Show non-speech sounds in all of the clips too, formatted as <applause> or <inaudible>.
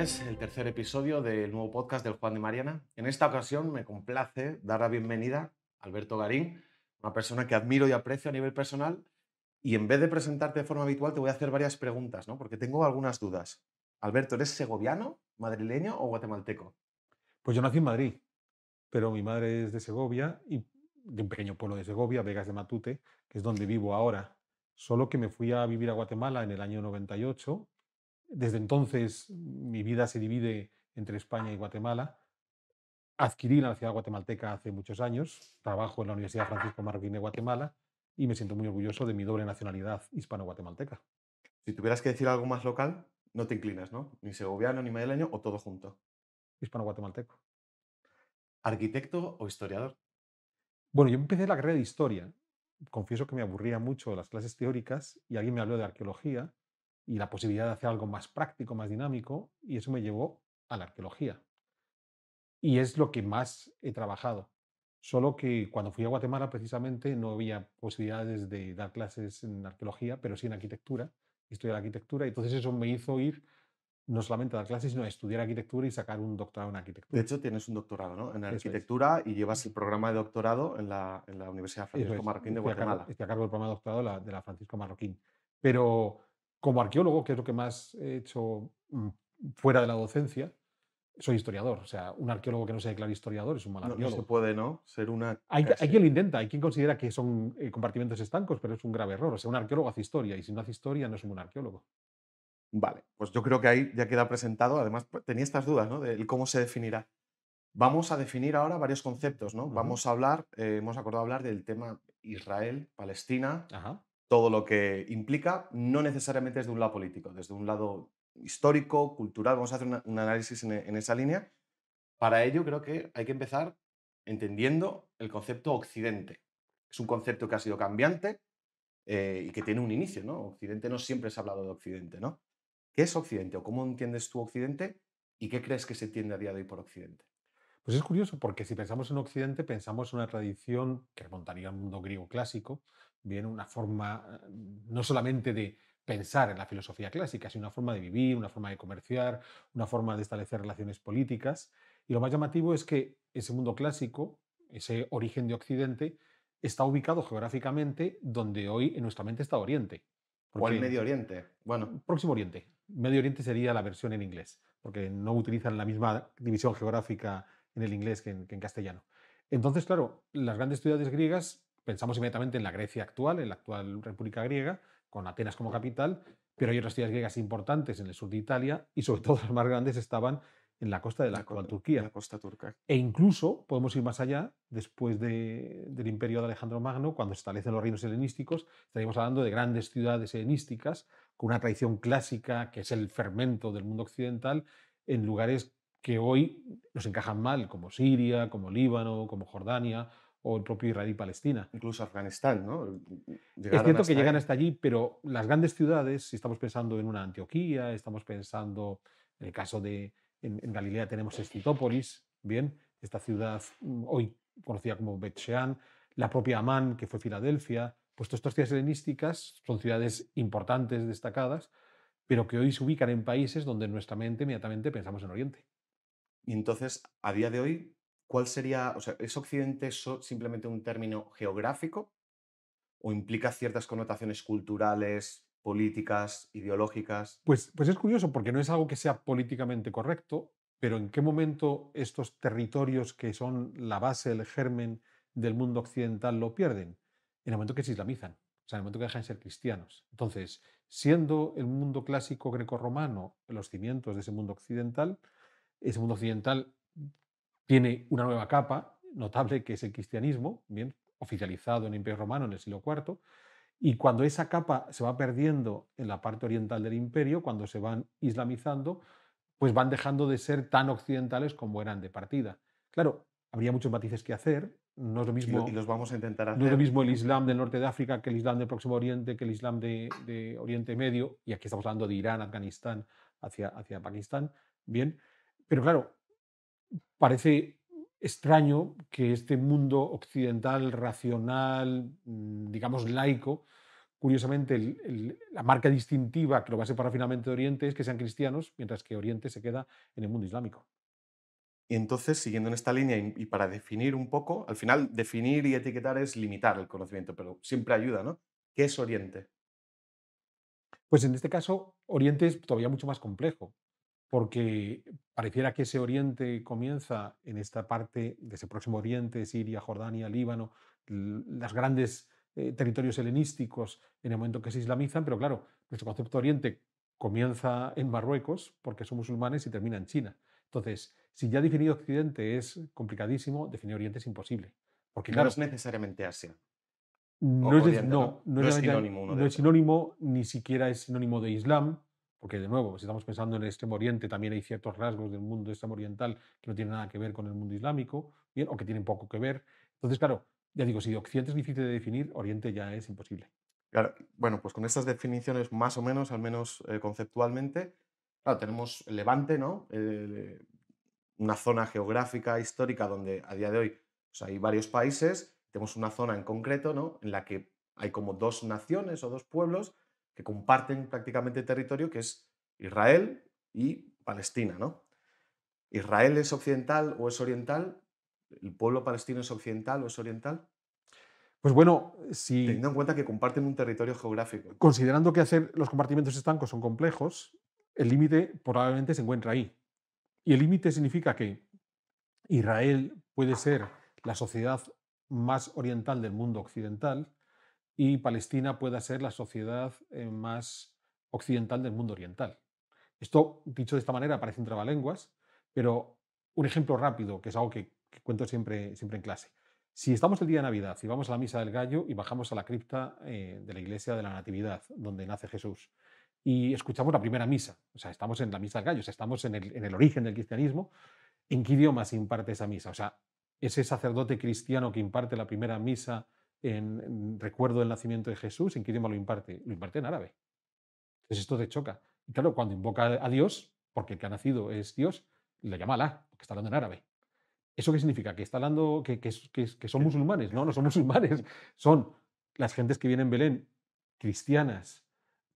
es el tercer episodio del nuevo podcast del Juan de Mariana. En esta ocasión me complace dar la bienvenida a Alberto Garín, una persona que admiro y aprecio a nivel personal. Y en vez de presentarte de forma habitual, te voy a hacer varias preguntas, ¿no? porque tengo algunas dudas. Alberto, ¿eres segoviano, madrileño o guatemalteco? Pues yo nací en Madrid, pero mi madre es de Segovia y de un pequeño pueblo de Segovia, Vegas de Matute, que es donde vivo ahora. Solo que me fui a vivir a Guatemala en el año 98 desde entonces mm, mi vida se divide entre España y Guatemala. Adquirí la nacionalidad guatemalteca hace muchos años, trabajo en la Universidad Francisco Marroquín de Guatemala y me siento muy orgulloso de mi doble nacionalidad hispano-guatemalteca. Si tuvieras que decir algo más local, no te inclinas, ¿no? Ni segoviano, ni año, o todo junto. Hispano-guatemalteco. ¿Arquitecto o historiador? Bueno, yo empecé la carrera de historia. Confieso que me aburría mucho las clases teóricas y alguien me habló de arqueología y la posibilidad de hacer algo más práctico, más dinámico, y eso me llevó a la arqueología. Y es lo que más he trabajado. Solo que cuando fui a Guatemala precisamente no había posibilidades de dar clases en arqueología, pero sí en arquitectura, estudiar arquitectura, y entonces eso me hizo ir no solamente a dar clases, sino a estudiar arquitectura y sacar un doctorado en arquitectura. De hecho, tienes un doctorado ¿no? en arquitectura y llevas el programa de doctorado en la, en la Universidad Francisco Marroquín de Guatemala. A cargo, estoy a cargo del programa de doctorado de la, de la Francisco Marroquín. Pero como arqueólogo, que es lo que más he hecho mm, fuera de la docencia, soy historiador. O sea, un arqueólogo que no se declara historiador es un mal arqueólogo. No, se puede, ¿no? Ser una. Hay, quien lo intenta, hay quien considera que son eh, compartimentos estancos, pero es un grave error. O sea, un arqueólogo hace historia y si no hace historia no es un buen arqueólogo. Vale, pues yo creo que ahí ya queda presentado. Además, pues, tenía estas dudas, ¿no? De cómo se definirá. Vamos a definir ahora varios conceptos, ¿no? Vamos a hablar, eh, hemos acordado hablar del tema Israel-Palestina, Ajá todo lo que implica, no necesariamente desde un lado político, desde un lado histórico, cultural, vamos a hacer un análisis en, esa línea. Para ello creo que hay que empezar entendiendo el concepto occidente. Es un concepto que ha sido cambiante eh, y que tiene un inicio, ¿no? Occidente no siempre se ha hablado de occidente, ¿no? ¿Qué es occidente o cómo entiendes tú occidente y qué crees que se entiende a día de hoy por occidente? Pues es curioso porque si pensamos en occidente pensamos en una tradición que remontaría al mundo griego clásico, viene una forma eh, no solamente de pensar en la filosofía clásica, sino una forma de vivir, una forma de comerciar, una forma de establecer relaciones políticas. Y lo más llamativo es que ese mundo clásico, ese origen de Occidente, está ubicado geográficamente donde hoy en nuestra mente está Oriente. ¿O el Medio Oriente? Bueno. Mm, próximo Oriente. Medio Oriente sería la versión en inglés, porque no utilizan la misma división geográfica en el inglés que en castellano. Entonces, claro, las grandes ciudades griegas pensamos inmediatamente en la Grecia actual, en la actual República Griega, con Atenas como capital, pero hay otras ciudades griegas importantes en el sur de Italia y sobre todo <laughs> las más grandes estaban en la costa de la, Turquía. La costa turca. E incluso podemos ir más allá, después del imperio de Alejandro Magno, cuando se establecen los reinos helenísticos, estaríamos hablando de grandes ciudades helenísticas con una tradición clásica que es el fermento del mundo occidental en lugares que hoy nos encajan mal, como Siria, como Líbano, como Jordania, o el propio Israel y Palestina. Incluso Afganistán, ¿no? es cierto que llegan hasta allí, pero las grandes ciudades, si estamos pensando en una Antioquía, estamos pensando, en el caso de, en, Galilea tenemos Escitópolis, bien, esta ciudad mm, hoy conocida como Bet-She'an, la propia Amán, que fue Filadelfia, pues todas estas ciudades helenísticas son ciudades importantes, destacadas, pero que hoy se ubican en países donde nuestra mente inmediatamente pensamos en Oriente. Y entonces, a día de hoy, ¿cuál sería, o sea, ¿es Occidente simplemente un término geográfico o implica ciertas connotaciones culturales, políticas, ideológicas? Pues, pues es curioso porque no es algo que sea políticamente correcto, pero en qué momento estos territorios que son la base, el germen del mundo occidental lo pierden? En el momento que se islamizan, o sea, en el momento que dejan de ser cristianos. Entonces, siendo el mundo clásico grecorromano los cimientos de ese mundo occidental, ese mundo occidental tiene una nueva capa notable que es el cristianismo, bien oficializado en el Imperio Romano en el siglo IV, y cuando esa capa se va perdiendo en la parte oriental del imperio, cuando se van islamizando, pues van dejando de ser tan occidentales como eran de partida. Claro, habría muchos matices que hacer. No es lo mismo, y los vamos a intentar hacer. No es lo mismo el Islam del norte de África que el Islam del Próximo Oriente, que el Islam de, Oriente Medio, y aquí estamos hablando de Irán, Afganistán, hacia, hacia Pakistán. Bien, pero claro, parece extraño que este mundo occidental, racional, mm, digamos laico, curiosamente la marca distintiva que lo va a separar finalmente de Oriente es que sean cristianos, mientras que Oriente se queda en el mundo islámico. Y entonces, siguiendo en esta línea y, y para definir un poco, al final definir y etiquetar es limitar el conocimiento, pero siempre ayuda, ¿no? ¿Qué es Oriente? Pues en este caso, Oriente es todavía mucho más complejo porque pareciera que ese Oriente comienza en esta parte de ese próximo Oriente, Siria, Jordania, Líbano, los grandes eh, territorios helenísticos en el momento que se islamizan, pero claro, nuestro concepto de Oriente comienza en Marruecos porque son musulmanes y termina en China. Entonces, si ya definir Occidente es complicadísimo, definir Oriente es imposible. Porque, claro, no es necesariamente Asia. No, es, sinónimo, no es sinónimo ni siquiera es sinónimo de Islam, porque de nuevo, si estamos pensando en el extremo oriente, también hay ciertos rasgos del mundo extremo oriental que no tienen nada que ver con el mundo islámico, bien, o que tienen poco que ver. Entonces, claro, ya digo, si Occidente es difícil de definir, Oriente ya es imposible. Claro, bueno, pues con estas definiciones más o menos, al menos eh, conceptualmente, claro, tenemos Levante, ¿no? Eh, una zona geográfica, histórica, donde a día de hoy hay varios países, tenemos una zona en concreto, ¿no? En la que hay como dos naciones o dos pueblos que comparten prácticamente territorio, que es Israel y Palestina. ¿no? ¿Israel es occidental o es oriental? ¿El pueblo palestino es occidental o es oriental? Pues bueno, si... Teniendo en cuenta que comparten un territorio geográfico. Considerando que hacer los compartimientos estancos son complejos, el límite probablemente se encuentra ahí. Y el límite significa que Israel puede ser la sociedad más oriental del mundo occidental, y Palestina pueda ser la sociedad eh, más occidental del mundo oriental. Esto, dicho de esta manera, parece un trabalenguas, pero un ejemplo rápido, que es algo que, cuento siempre, siempre en clase. Si estamos el día de Navidad y vamos a la misa del gallo y bajamos a la cripta eh, de la iglesia de la Natividad, donde nace Jesús, y escuchamos la primera misa, o sea, estamos en la misa del gallo, o sea, estamos en el, en el origen del cristianismo, ¿en qué idioma se imparte esa misa? O sea, ese sacerdote cristiano que imparte la primera misa en, recuerdo del nacimiento de Jesús, ¿en qué idioma lo imparte? Lo imparte en árabe. Entonces esto te choca. Y claro, cuando invoca a Dios, porque el que ha nacido es Dios, le llama Alá, porque está hablando en árabe. ¿Eso qué significa? Que está hablando que, que, son musulmanes. No, no son <laughs> musulmanes. Son las gentes que vienen en Belén, cristianas,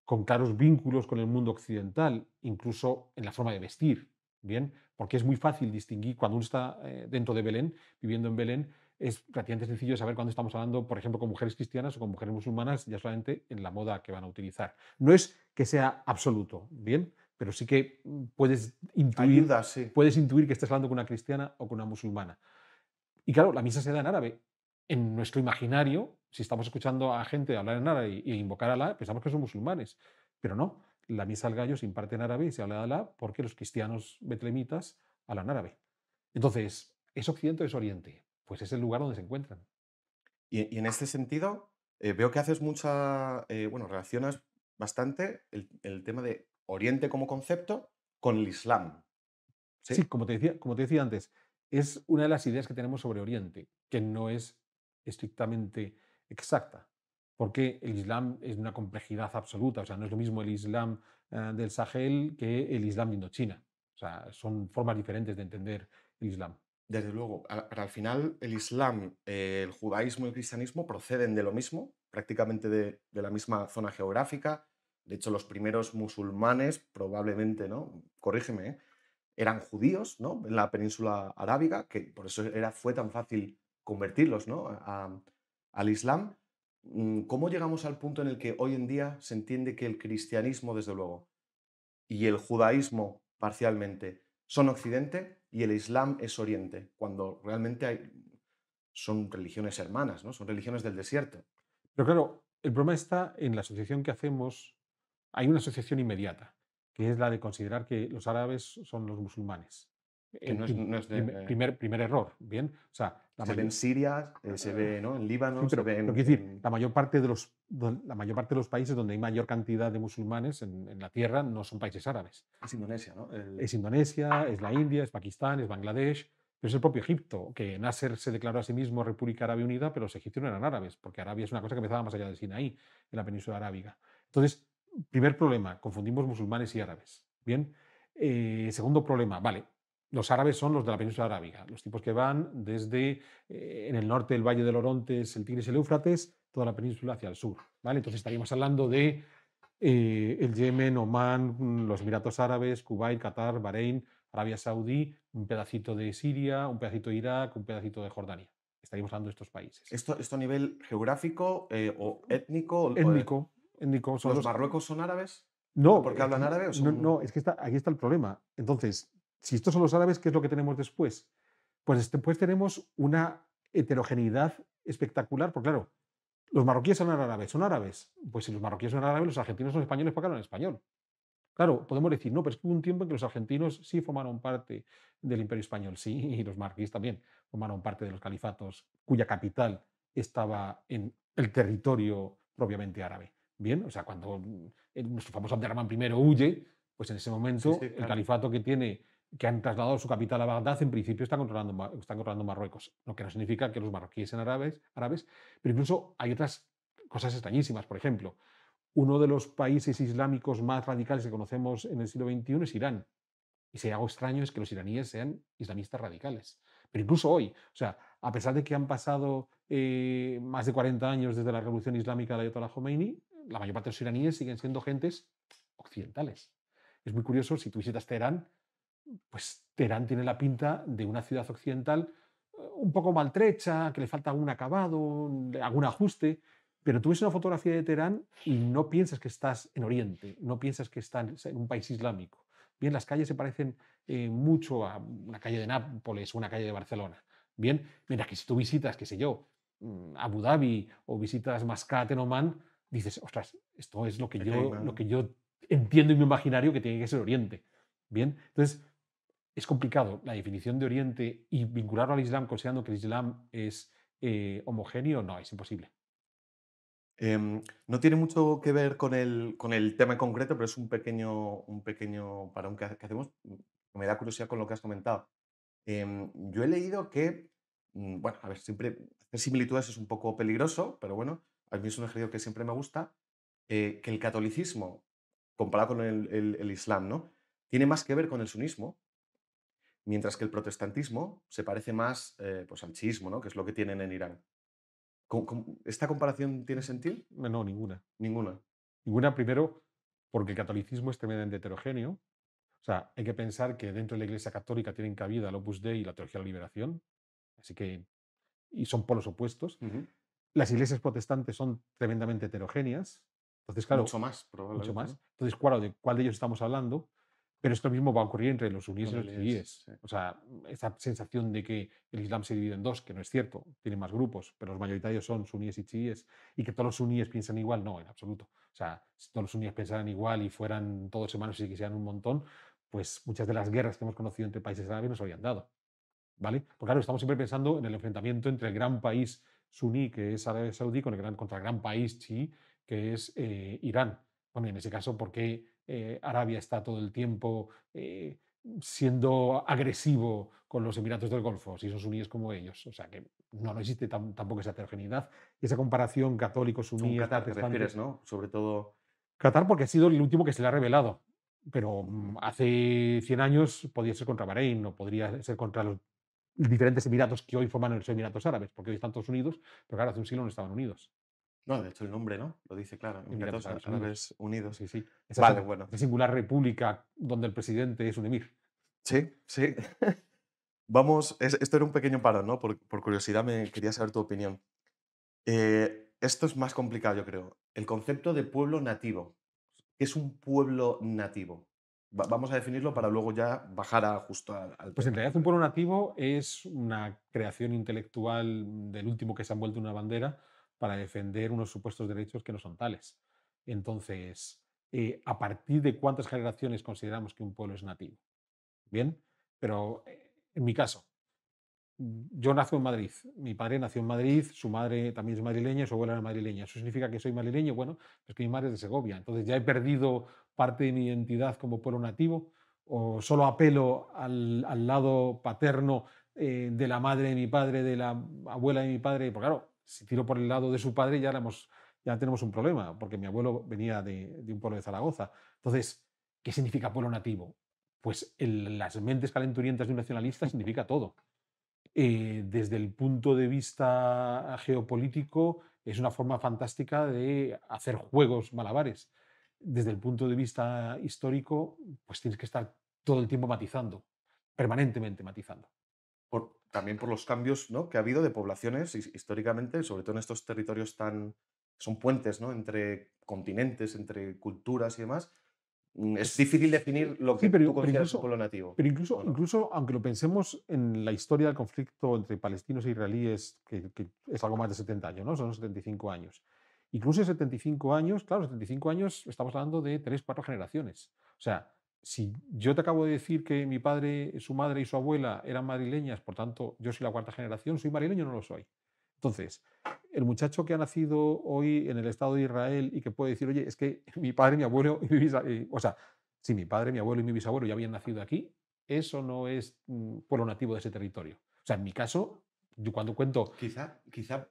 con claros vínculos con el mundo occidental, incluso en la forma de vestir. Bien, porque es muy fácil distinguir cuando uno está eh, dentro de Belén, viviendo en Belén, es relativamente sencillo saber cuándo estamos hablando, por ejemplo, con mujeres cristianas o con mujeres musulmanas, ya solamente en la moda que van a utilizar. No es que sea absoluto, ¿bien? Pero sí que mm, puedes intuir, puedes intuir que estás hablando con una cristiana o con una musulmana. Y claro, la misa se da en árabe. En nuestro imaginario, si estamos escuchando a gente hablar en árabe e invocar a Alá, pensamos que son musulmanes. Pero no, la misa al gallo se imparte en árabe y se habla de Alá porque los cristianos betlemitas hablan árabe. Entonces, es Occidente o es Oriente pues es el lugar donde se encuentran. Y, en este sentido, eh, veo que haces mucha, eh, bueno, relacionas bastante el, tema de Oriente como concepto con el Islam. ¿sí? como, te decía, como te decía antes, es una de las ideas que tenemos sobre Oriente, que no es estrictamente exacta, porque el Islam es una complejidad absoluta, o sea, no es lo mismo el Islam eh, del Sahel que el Islam de Indochina, o sea, son formas diferentes de entender el Islam. Desde luego, al, el final el Islam, eh, el judaísmo y el cristianismo proceden de lo mismo, prácticamente de, la misma zona geográfica. De hecho, los primeros musulmanes probablemente, ¿no? Corrígeme, ¿eh? eran judíos, ¿no? En la península arábiga, que por eso era, fue tan fácil convertirlos, ¿no? al Islam. Mm, ¿Cómo llegamos al punto en el que hoy en día se entiende que el cristianismo, desde luego, y el judaísmo parcialmente son occidente? y el Islam es Oriente, cuando realmente son religiones hermanas, ¿no? son religiones del desierto. Pero claro, el problema está en la asociación que hacemos. Hay una asociación inmediata, que es la de considerar que los árabes son los musulmanes. Eh, no es, de, primer, primer, error, ¿bien? O sea, se ve en Siria, eh, se ah. ve en Líbano, se ve en... decir, la mayor, parte de los, la mayor parte de los países donde hay mayor cantidad de musulmanes en, la tierra no son países árabes. Es Indonesia, ¿no? Es Indonesia, es la India, es Pakistán, es Bangladesh, pero es el propio Egipto, que Nasser se declaró a sí mismo República Árabe Unida, pero los egipcios no eran árabes, porque Arabia es una cosa que empezaba más allá de Sinaí, en la península arábiga. Entonces, primer problema, confundimos musulmanes y árabes, ¿bien? Eh, segundo problema, vale, los árabes son los de la península arábiga, los tipos que van desde eh, en el norte el Valle del Orontes, el Tigris y el Éufrates, toda la península hacia el sur. ¿vale? Entonces estaríamos hablando de eh, el Yemen, Omán, los Emiratos Árabes, Kuwait, Qatar, Bahrein, Arabia Saudí, un pedacito de Siria, un pedacito de Irak, un pedacito de Jordania. Estaríamos hablando de estos países. ¿Esto, esto a nivel geográfico eh, o mm, étnico? Étnico. O, étnico ¿Los, Marruecos son árabes? No. ¿Porque hablan árabe? no, es que está, aquí está el problema. Entonces, si estos son los árabes, ¿qué es lo que tenemos después? Pues después este, tenemos una heterogeneidad espectacular, porque claro, los marroquíes son árabes, son árabes. Pues si los marroquíes son árabes, los argentinos son españoles, ¿por pues hablan español? Claro, podemos decir, no, pero es hubo un tiempo en que los argentinos sí formaron parte del Imperio Español, sí, <laughs> y los marroquíes también formaron parte de los califatos cuya capital estaba en el territorio propiamente árabe. Bien, o sea, cuando mm, nuestro famoso Abderramán I huye, pues en ese momento el califato que tiene que han trasladado su capital a Bagdad, en principio están controlando, están controlando Marruecos, lo que no significa que los marroquíes sean árabes, árabes, pero incluso hay otras cosas extrañísimas. Por ejemplo, uno de los países islámicos más radicales que conocemos en el siglo XXI es Irán. Y si hay algo extraño es que los iraníes sean islamistas radicales. Pero incluso hoy, o sea, a pesar de que han pasado eh, más de 40 años desde la revolución islámica de Ayatollah Khomeini, la mayor parte de los iraníes siguen siendo gentes occidentales. Es muy curioso, si tú visitas Teherán, pues Teherán tiene la pinta de una ciudad occidental eh, un poco maltrecha, que le falta algún acabado, mm, algún ajuste, pero tú ves una fotografía de Teherán y no piensas que estás en Oriente, no piensas que estás en un país islámico. Bien, las calles se parecen eh, mucho a una calle de Nápoles o una calle de Barcelona. Bien, mira que si tú visitas, qué sé yo, mm, Abu Dhabi o visitas Mascate en Oman, dices, ostras, esto es lo que, yo, lo que yo entiendo en mi imaginario que tiene que ser Oriente. Bien, entonces es complicado la definición de Oriente y vincularlo al Islam considerando que el Islam es eh, homogéneo, no, es imposible. Em, no tiene mucho que ver con el, con el tema en concreto, pero es un pequeño, un pequeño parón que, hacemos. Mm, me da curiosidad con lo que has comentado. Em, yo he leído que, mm, bueno, a ver, siempre hacer similitudes es un poco peligroso, pero bueno, a mí es un ejercicio que siempre me gusta, eh, que el catolicismo, comparado con el, el Islam, ¿no? Tiene más que ver con el sunismo mientras que el protestantismo se parece más eh, pues al chiismo, ¿no? que es lo que tienen en Irán. ¿Cómo, esta comparación tiene sentido? Mm, no, ninguna. Ninguna. Ninguna, primero, porque el catolicismo es tremendamente heterogéneo. O sea, hay que pensar que dentro de la Iglesia Católica tienen cabida el Opus Dei y la teología de la liberación. Así que. Y son polos opuestos. Las iglesias protestantes son tremendamente heterogéneas. Entonces, claro. Mucho más, probablemente. Mucho más. Entonces, claro, ¿de cuál de ellos estamos hablando? Pero esto mismo va a ocurrir entre los suníes y los chiíes. O sea, esa sensación de que el Islam se divide en dos, que no es cierto, tiene más grupos, pero los mayoritarios son suníes y chiíes, y que todos los suníes piensan igual, no, en absoluto. O sea, si todos los suníes pensaran igual y fueran todos hermanos y quisieran un montón, pues muchas de las guerras que hemos conocido entre países árabes nos habrían dado. ¿Vale? Porque claro, estamos siempre pensando en el enfrentamiento entre el gran país suní, que es Arabia Saudí, con el gran, contra el gran país chií, que es eh, Irán. Bueno, en ese caso, ¿por qué? Eh, Arabia está todo el tiempo eh, siendo agresivo con los Emiratos del Golfo, si son suníes como ellos. O sea que no, existe tampoco esa heterogeneidad. Y esa comparación católico-suníes... Qatar te refieres, ¿no? Sobre todo... Qatar porque ha sido el último que se le ha revelado. Pero mm, hace 100 años podía ser contra Bahrein no podría ser contra los diferentes emiratos que hoy forman los Emiratos Árabes, porque hoy están todos unidos, pero claro, hace un siglo no estaban unidos. No, de hecho el nombre, ¿no? Lo dice claro. Emiratos, pues Emiratos Unidos. Sí, sí. Esa vale, es, bueno. singular república donde el presidente es un emir. Sí, sí. Vamos, esto era un pequeño paro, ¿no? Por, curiosidad me quería saber tu opinión. Eh, esto es más complicado, yo creo. El concepto de pueblo nativo. ¿Qué es un pueblo nativo? vamos a definirlo para luego ya bajar a justo al... al... Pues en realidad un pueblo nativo es una creación intelectual del último que se ha envuelto una bandera para defender unos supuestos derechos que no son tales. Entonces, eh, ¿a partir de cuántas generaciones consideramos que un pueblo es nativo? Bien, pero eh, en mi caso, yo nací en Madrid, mi padre nació en Madrid, su madre también es madrileña, su abuela era madrileña. ¿Eso significa que soy madrileño? Bueno, es que mi madre es de Segovia, entonces ya he perdido parte de mi identidad como pueblo nativo o solo apelo al, lado paterno eh, de la madre de mi padre, de la abuela de mi padre, porque claro, si tiro por el lado de su padre ya, tenemos un problema, porque mi abuelo venía de, un pueblo de Zaragoza. Entonces, ¿qué significa pueblo nativo? Pues las mentes calenturientas de un nacionalista significa todo. Eh, desde el punto de vista geopolítico, es una forma fantástica de hacer juegos malabares. Desde el punto de vista histórico, pues tienes que estar todo el tiempo matizando, permanentemente matizando también por los cambios que ha habido de poblaciones históricamente, sobre todo en estos territorios tan... son puentes ¿no? entre continentes, entre culturas y demás. Mm, es difícil definir lo que pero, tú consideras incluso, pueblo nativo. Pero incluso, incluso, aunque lo pensemos en la historia del conflicto entre palestinos e israelíes, que, es algo más de 70 años, ¿no? son 75 años. Incluso en 75 años, claro, 75 años estamos hablando de 3, cuatro generaciones. O sea, si yo te acabo de decir que mi padre, su madre y su abuela eran madrileñas, por tanto, yo soy la cuarta generación, soy madrileño, no lo soy. Entonces, el muchacho que ha nacido hoy en el Estado de Israel y que puede decir, oye, es que <laughs> mi padre, mi abuelo y mi bisabuelo, eh, o sea, si mi padre, mi abuelo y mi bisabuelo ya habían nacido aquí, eso no es mm, pueblo nativo de ese territorio. O sea, en mi caso, yo cuando cuento... Quizá, quizá,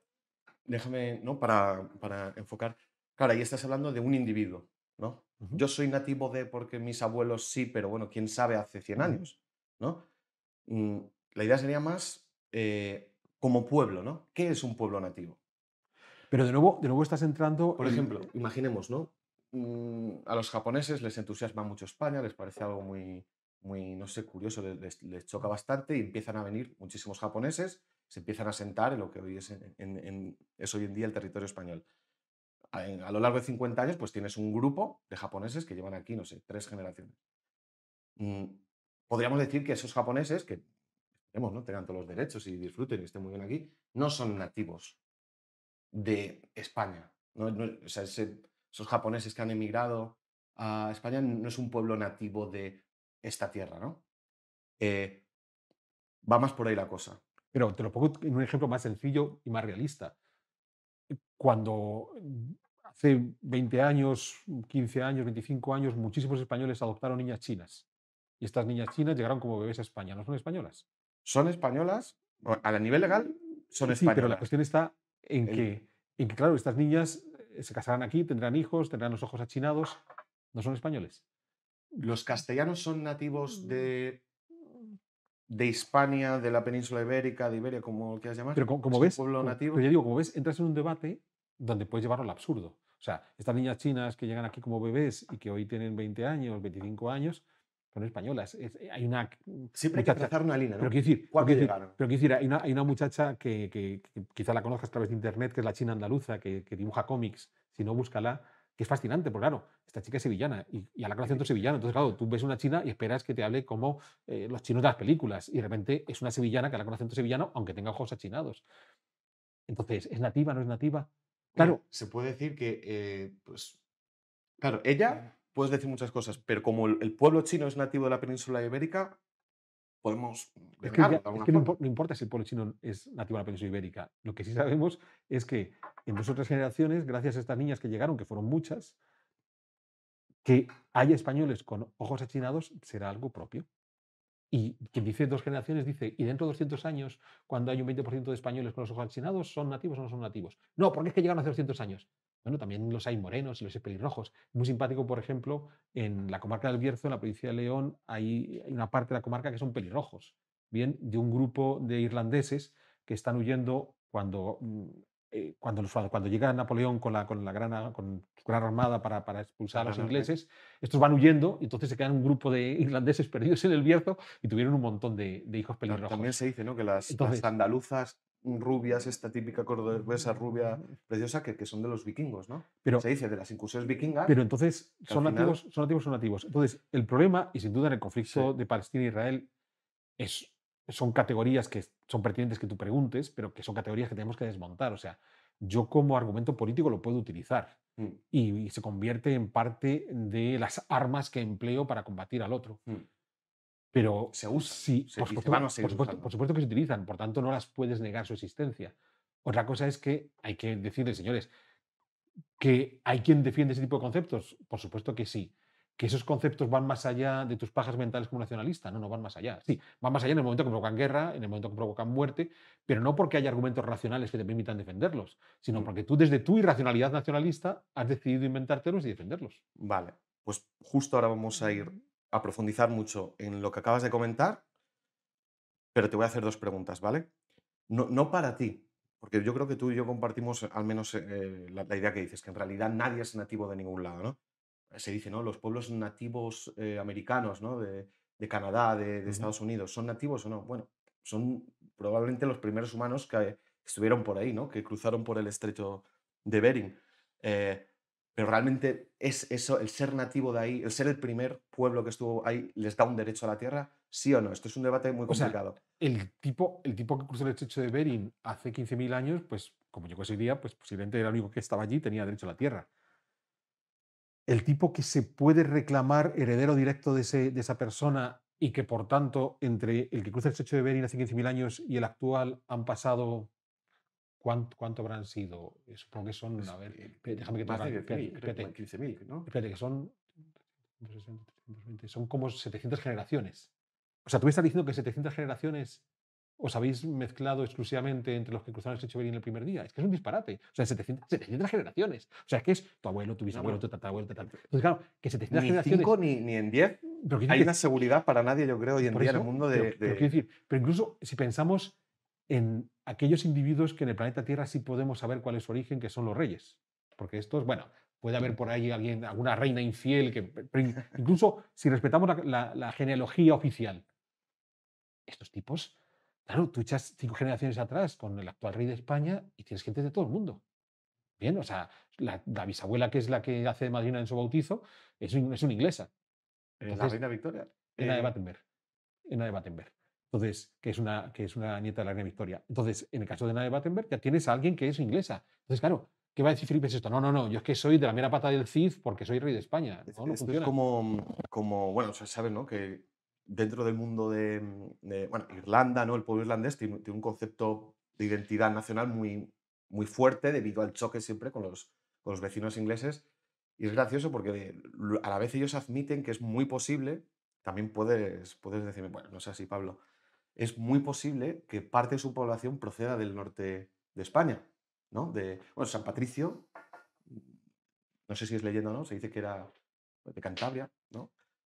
déjame, ¿no? Para, para enfocar. Claro, ahí estás hablando de un individuo, ¿no? Yo soy nativo de porque mis abuelos sí, pero bueno, quién sabe hace 100 años, ¿no? Mm, la idea sería más eh, como pueblo, ¿no? ¿Qué es un pueblo nativo? Pero de nuevo, de nuevo estás entrando... Por ejemplo, imaginemos, ¿no? Mm, a los japoneses les entusiasma mucho España, les parece algo muy, muy no sé, curioso, les, choca bastante y empiezan a venir muchísimos japoneses, se empiezan a sentar en lo que hoy es, en, en, es hoy en día el territorio español. Eh, a, lo largo de 50 años, pues tienes un grupo de japoneses que llevan aquí, no sé, tres generaciones. Mm, podríamos decir que esos japoneses, que tenemos, ¿no? tengan todos los derechos y disfruten y estén muy bien aquí, no son nativos de España. ¿no? o sea, esos japoneses que han emigrado a España no es un pueblo nativo de esta tierra, ¿no? Eh, va más por ahí la cosa. Pero te lo pongo en un ejemplo más sencillo y más realista cuando mm, hace 20 años, 15 mm, años, 25 años, muchísimos españoles adoptaron niñas chinas. Y estas niñas chinas llegaron como bebés a España, no son españolas. Son españolas, a nivel legal son españolas. Sí, pero la cuestión está en que, en que, claro, estas niñas eh, se casarán aquí, tendrán hijos, tendrán los ojos achinados, no son españoles. ¿Los castellanos son nativos mm. de de Hispania, de la península ibérica, de Iberia, como quieras llamar. Pero como, ves, nativo. digo, ves, entras en un debate donde puedes llevarlo al absurdo. O sea, estas niñas chinas que llegan aquí como bebés y que hoy tienen 20 años, 25 años, son españolas. Eh, hay una Siempre hay que trazar una línea, ¿no? Pero quiero decir, pero hay, una, muchacha que, quizá la conozcas a través de internet, que es la china andaluza, que, dibuja cómics, si no, búscala, que es fascinante, porque claro, esta chica es sevillana y, a la acento sevillano. Entonces, claro, tú ves una china y esperas que te hable como eh, los chinos de las películas y de repente es una sevillana que habla con acento sevillano, aunque tenga ojos achinados. Entonces, ¿es nativa, no es nativa? Claro. se puede decir que, eh, pues, claro, ella puedes decir muchas cosas, pero como el pueblo chino es nativo de la península ibérica, podemos... Es que, no, importa si el pueblo chino es nativo de la península ibérica. Lo que sí sabemos es que en dos o tres generaciones, gracias a estas niñas que llegaron, que fueron muchas, que haya españoles con ojos achinados será algo propio. Y quien dice dos generaciones dice, y dentro de 200 años, cuando hay un 20% de españoles con los ojos achinados, ¿son nativos o no son nativos? No, porque es que llegaron hace 200 años. Bueno, también los hay morenos y los hay pelirrojos. Muy simpático, por ejemplo, en la comarca del Bierzo, en la provincia de León, hay, una parte de la comarca que son pelirrojos. Bien, de un grupo de irlandeses que están huyendo cuando, mm, eh, cuando, cuando, llega Napoleón con la, con la gran, con su gran armada para, para expulsar a los ingleses. Estos van huyendo y entonces se quedan un grupo de irlandeses <laughs> perdidos en el Bierzo y tuvieron un montón de, hijos pelirrojos. También se dice ¿no? que las, las andaluzas rubias, esta típica cordobesa rubia preciosa, que, que, son de los vikingos, ¿no? Pero, Se dice de las incursiones vikingas. Pero entonces, ¿son nativos, son nativos son nativos? Entonces, el problema, y sin duda en el conflicto de Palestina e Israel, es, son categorías que son pertinentes que tú preguntes, pero que son categorías que tenemos que desmontar. O sea, yo como argumento político lo puedo utilizar mm. y, se convierte en parte de las armas que empleo para combatir al otro. Mm. Pero se por, supuesto, que se utilizan, por tanto no las puedes negar su existencia. Otra cosa es que hay que decirles, señores, que hay quien defiende ese tipo de conceptos, por supuesto que sí. Que esos conceptos van más allá de tus pajas mentales como nacionalista, no, no van más allá. Sí, van más allá en el momento que provocan guerra, en el momento que provocan muerte, pero no porque haya argumentos racionales que te permitan defenderlos, sino mm. porque tú desde tu irracionalidad nacionalista has decidido inventártelos y defenderlos. Vale, pues justo ahora vamos a ir mm a profundizar mucho en lo que acabas de comentar, pero te voy a hacer dos preguntas, ¿vale? No, no para ti, porque yo creo que tú y yo compartimos al menos eh, la, idea que dices, que en realidad nadie es nativo de ningún lado, ¿no? Se dice, ¿no? Los pueblos nativos eh, americanos, ¿no? De, Canadá, de, Estados Unidos, ¿son nativos o no? Bueno, son probablemente los primeros humanos que estuvieron por ahí, ¿no? Que cruzaron por el estrecho de Bering. Eh, pero realmente es eso, el ser nativo de ahí, el ser el primer pueblo que estuvo ahí, les da un derecho a la tierra, sí o no. Esto es un debate muy complicado. el, tipo, el tipo que cruzó el estrecho de Bering hace 15.000 años, pues como llegó ese día, pues posiblemente era el único que estaba allí tenía derecho a la tierra. El tipo que se puede reclamar heredero directo de, esa persona y que por tanto entre el que cruza el estrecho de Bering hace 15.000 años y el actual han pasado ¿Cuánto, ¿Cuánto, habrán sido? Eh, supongo que son, pues, a ver, eh, déjame que te haga. 15.000, Espérate, que son. son como 700 generaciones. O sea, tú me estás diciendo que 700 generaciones os habéis mezclado exclusivamente entre los que cruzaron el en el primer día. Es que es un disparate. O sea, 700, 700 generaciones. O sea, es que es tu abuelo, tu bisabuelo, tu tatarabuelo, tu tatarabuelo. Entonces, claro, que 700 ni generaciones... Cinco, ni, ni en 10 hay que... una seguridad para nadie, yo creo, hoy en día en el mundo de... pero incluso si pensamos en aquellos individuos que en el planeta Tierra sí podemos saber cuál es su origen, que son los reyes. Porque estos, bueno, puede haber por ahí alguien, alguna reina infiel, que, <laughs> incluso si respetamos la, genealogía oficial. Estos tipos, claro, tú echas cinco generaciones atrás con el actual rey de España y tienes gente de todo el mundo. Bien, o sea, la, bisabuela que es la que hace de madrina en su bautizo es, es una inglesa. Entonces, ¿La reina Victoria? En de eh, de Battenberg. Entonces, que es, una, que es una nieta de la Reina Victoria. Entonces, en el caso de Ana de Battenberg, ya tienes a alguien que es inglesa. Entonces, claro, ¿qué va a decir Felipe esto? No, no, no, yo es que soy de la mera pata del Cid porque soy rey de España. es como, como, bueno, sabes, ¿no? Que dentro del mundo de, bueno, Irlanda, ¿no? El pueblo irlandés tiene, tiene, un concepto de identidad nacional muy, muy fuerte debido al choque siempre con los, con los vecinos ingleses. Y es gracioso porque a la vez ellos admiten que es muy posible. También puedes, puedes decirme, bueno, no sé así, Pablo, es muy posible que parte de su población proceda del norte de España, ¿no? De, bueno, San Patricio, no sé si es leyendo, no, se dice que era de Cantabria, ¿no?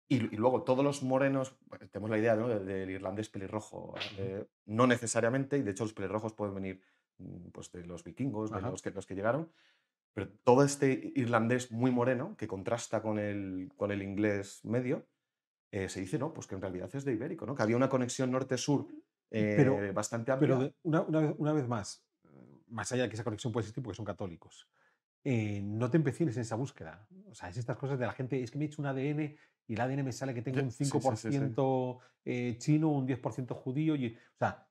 Y, luego todos los morenos, pues, tenemos la idea ¿no? del, irlandés pelirrojo, eh, no necesariamente, y de hecho los pelirrojos pueden venir mm, pues, de los vikingos, de los que, los que llegaron, pero todo este irlandés muy moreno, que contrasta con el, con el inglés medio, eh, se dice, no, pues que en realidad es de ibérico, ¿no? que había una conexión norte-sur eh, bastante amplia. Pero una, vez, más, más allá de que esa conexión puede existir porque son católicos, eh, no te empecines en esa búsqueda. O sea, es estas cosas de la gente, es que me he hecho un ADN y el ADN me sale que tengo un 5% chino, un 10% judío. Y, o sea,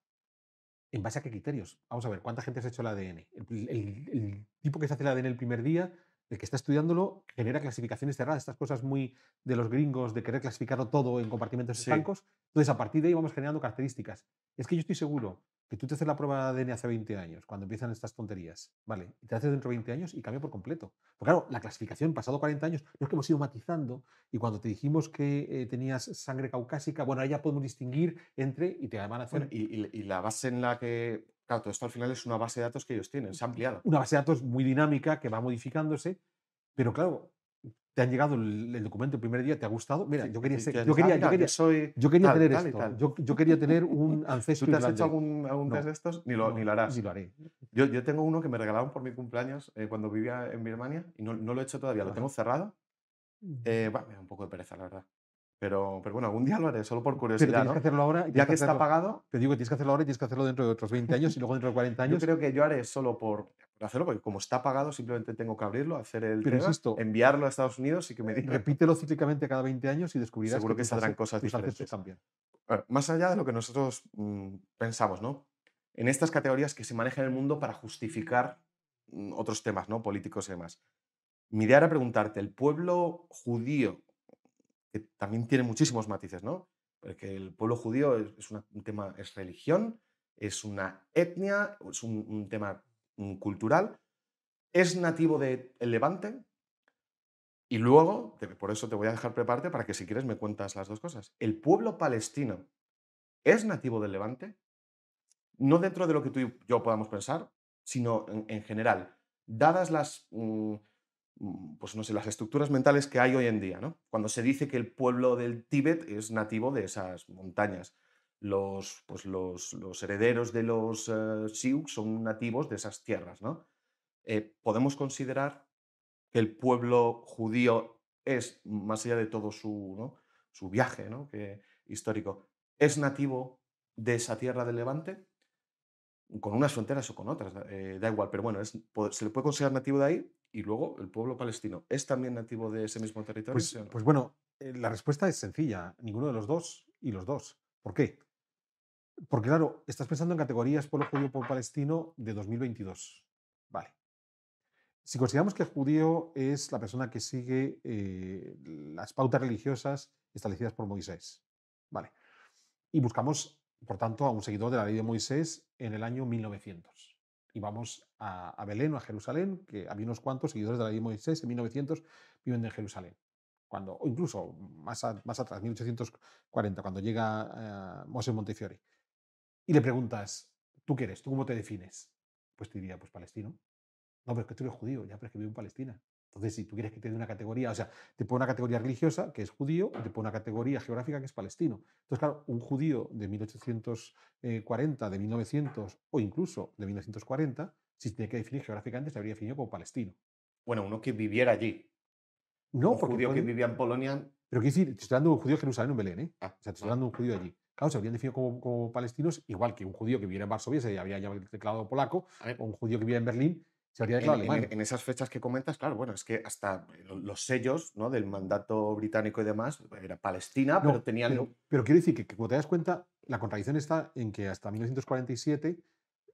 ¿en base a qué criterios? Vamos a ver, ¿cuánta gente se ha hecho el ADN? el tipo que se hace el ADN el primer día el que está estudiándolo genera clasificaciones cerradas, estas cosas muy de los gringos de querer clasificarlo todo en compartimentos estancos. Entonces, a partir de ahí vamos generando características. Es que yo estoy seguro que tú te haces la prueba de ADN hace 20 años, cuando empiezan estas tonterías, ¿vale? Y te haces dentro de 20 años y cambia por completo. Porque claro, la clasificación pasado 40 años no es que hemos ido matizando y cuando te dijimos que eh, tenías sangre caucásica, bueno, ahí ya podemos distinguir entre y te van y la base en la que Claro, todo esto al final es una base de datos que ellos tienen, se ha ampliado. Una base de datos muy dinámica que va modificándose, pero claro, te han llegado el, documento el primer día, te ha gustado. Mira, yo quería yo quería, yo quería, tener esto. Yo, quería tener un ancestro. <laughs> ¿Tú te has hecho algún, algún test de estos? Ni lo, harás. Ni lo haré. Yo, yo, tengo uno que me regalaron por mi cumpleaños eh, cuando vivía en Birmania y no, no, lo he hecho todavía, lo tengo cerrado. Mm. Eh, bueno, me da un poco de pereza, la verdad. Pero, bueno, algún día lo haré, solo por curiosidad. tienes que hacerlo ahora. ya que, está pagado. Te digo que tienes que hacerlo ahora y tienes que hacerlo dentro de otros 20 años y luego dentro de 40 años. Yo creo que yo haré solo por hacerlo, porque como está pagado, simplemente tengo que abrirlo, hacer el enviarlo a Estados Unidos y que me diga. Repítelo cíclicamente cada 20 años y descubrirás Seguro que, saldrán cosas diferentes. También. más allá de lo que nosotros mm, pensamos, ¿no? En estas categorías que se manejan en el mundo para justificar mm, otros temas, ¿no? Políticos y demás. Mi idea era preguntarte, ¿el pueblo judío que también tiene muchísimos matices, ¿no? Porque el pueblo judío es, un tema, es religión, es una etnia, es un, tema mm, cultural, es nativo del Levante, y luego, por eso te voy a dejar prepararte para que si quieres me cuentas las dos cosas. El pueblo palestino es nativo del Levante, no dentro de lo que tú y yo podamos pensar, sino en, general. Dadas las, mm, Mm, pues no sé, las estructuras mentales que hay hoy en día, ¿no? Cuando se dice que el pueblo del Tíbet es nativo de esas montañas. Los, pues los, herederos de los eh, Sioux son nativos de esas tierras, eh, ¿Podemos considerar que el pueblo judío es, más allá de todo su, su viaje que, histórico, es nativo de esa tierra del Levante? Con unas fronteras o con otras, da eh, igual, pero bueno, ¿se le puede considerar nativo de ahí? y luego el pueblo palestino. ¿Es también nativo de ese mismo territorio? Pues, pues bueno, eh, la respuesta es sencilla, ninguno de los dos y los dos. ¿Por qué? Porque claro, estás pensando en categorías pueblo judío, pueblo palestino de 2022. Vale. Si consideramos que el judío es la persona que sigue eh, las pautas religiosas establecidas por Moisés, vale. Y buscamos, por tanto, a un seguidor de la ley de Moisés en el año 1900 y vamos a, Belén o a Jerusalén, que había unos cuantos seguidores de la ley de Moisés en 1900 viven en Jerusalén. Cuando, o incluso más, más atrás, 1840, cuando llega Moisés eh, Moses Montefiore, y le preguntas, ¿tú qué eres? ¿Tú cómo te defines? Pues te diría, pues palestino. No, pero es que tú eres judío, ya, pero es que vivo en Palestina. Entonces, si tú quieres que te dé una categoría, o sea, te pone una categoría religiosa, que es judío, te pone una categoría geográfica, que es palestino. Entonces, claro, un judío de 1840, eh, de 1900 o incluso de 1940, si tiene que definir geográficamente, se habría definido como palestino. Bueno, uno que viviera allí. No, un judío que vivía en Polonia. Pero quiero decir, te estoy dando un judío de Jerusalén o en Belén, ¿eh? Ah, o sea, te estoy dando ah. un judío allí. Claro, se habrían definido como, palestinos, igual que un judío que viviera en Varsovia se había ya el teclado polaco, o un judío que vivía en Berlín en, esas fechas que comentas, claro, bueno, es que hasta los sellos del mandato británico y demás era Palestina, pero tenían. Pero, quiero decir que, como te das cuenta, la contradicción está en que hasta 1947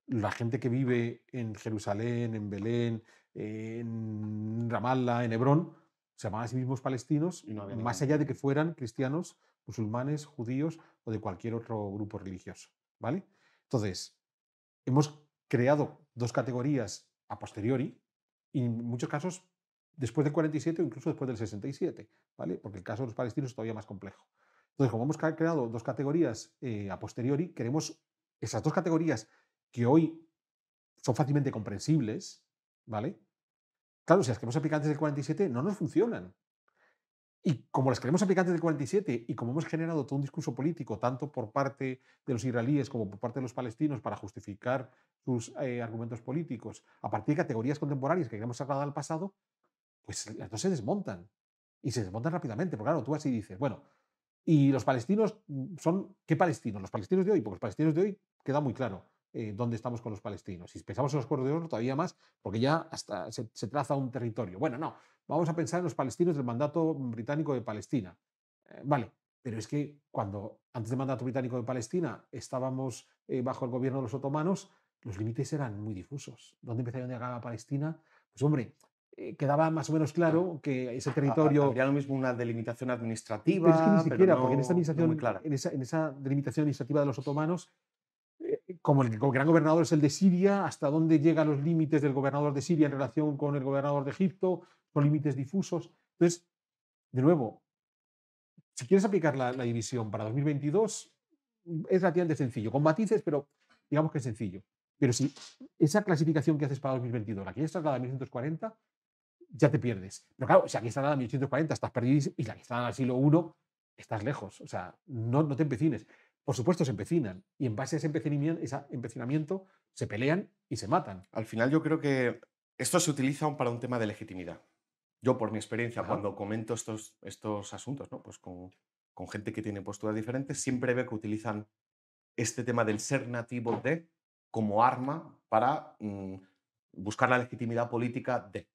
la gente que vive en Jerusalén, en Belén, en Ramallah, en Hebrón, se llamaban a sí mismos palestinos, más allá de que fueran cristianos, musulmanes, judíos o de cualquier otro grupo religioso. ¿Vale? Entonces, hemos creado dos categorías a posteriori y en muchos casos después del 47 o incluso después del 67, ¿vale? Porque el caso de los palestinos es todavía más complejo. Entonces, como hemos creado dos categorías eh, a posteriori, queremos esas dos categorías que hoy son fácilmente comprensibles, ¿vale? Claro, si las queremos aplicar antes del 47 no nos funcionan, y como las creemos aplicantes de 47 y como hemos generado todo un discurso político, tanto por parte de los israelíes como por parte de los palestinos, para justificar sus eh, argumentos políticos, a partir de categorías contemporáneas que queremos sacado al pasado, pues las dos se desmontan. Y se desmontan rápidamente, porque claro, tú así dices, bueno, ¿y los palestinos mm, son qué palestinos? Los palestinos de hoy, porque los palestinos de hoy queda muy claro. Eh, dónde estamos con los palestinos. Si pensamos en los acuerdos de oro, todavía más, porque ya hasta se traza un territorio. Bueno, no, vamos a pensar en los palestinos del mandato británico de Palestina. Eh, vale, pero es que cuando antes del mandato británico de Palestina estábamos eh, bajo el gobierno de los otomanos, los límites eran muy difusos. ¿Dónde empezaba y dónde acababa Palestina? Pues hombre, eh, quedaba más o menos claro que ese territorio... Habría lo mismo una delimitación administrativa. Pero es ni siquiera, no, porque en esa, no clara. En, esa, delimitación administrativa de los otomanos, como el gran gobernador es el de Siria, hasta dónde llegan los límites del gobernador de Siria en relación con el gobernador de Egipto, con límites difusos. Entonces, de nuevo, si quieres aplicar la, división para 2022, es relativamente sencillo, con matices, pero digamos que es sencillo. Pero si esa clasificación que haces para 2022 la que está dada en 1940, ya te pierdes. Pero claro, si aquí está la 1840 estás perdido y la que está en el siglo I estás lejos. O sea, no, te empecines. Por supuesto, se empecinan. Y en base a ese ese empecinamiento se pelean y se matan. Al final yo creo que esto se utiliza para un tema de legitimidad yo por mi experiencia, cuando comento estos, estos asuntos, ¿no? Pues con, gente que tiene posturas diferentes, siempre veo que utilizan este tema del ser nativo de como arma para mm, buscar la legitimidad política de.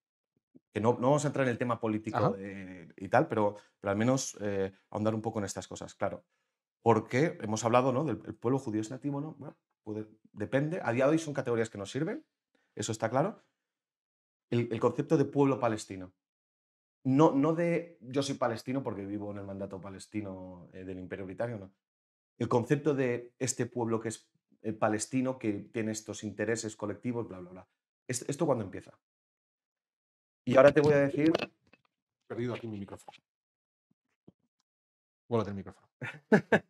Que no, no, vamos a entrar en el tema político y tal, pero, pero al menos eh, ahondar un poco en estas cosas, claro. Porque hemos hablado, ¿no? Del pueblo judío es nativo, ¿no? depende. A día de hoy son categorías que nos sirven, eso está claro. el concepto de pueblo palestino no, de yo soy palestino porque vivo en el mandato palestino eh, del Imperio Británico, no. El concepto de este pueblo que es eh, palestino, que tiene estos intereses colectivos, bla, bla, bla. ¿Esto, cuándo empieza? Y ahora te voy a decir... Perdido aquí mi micrófono. Vuelvo del micrófono. <laughs>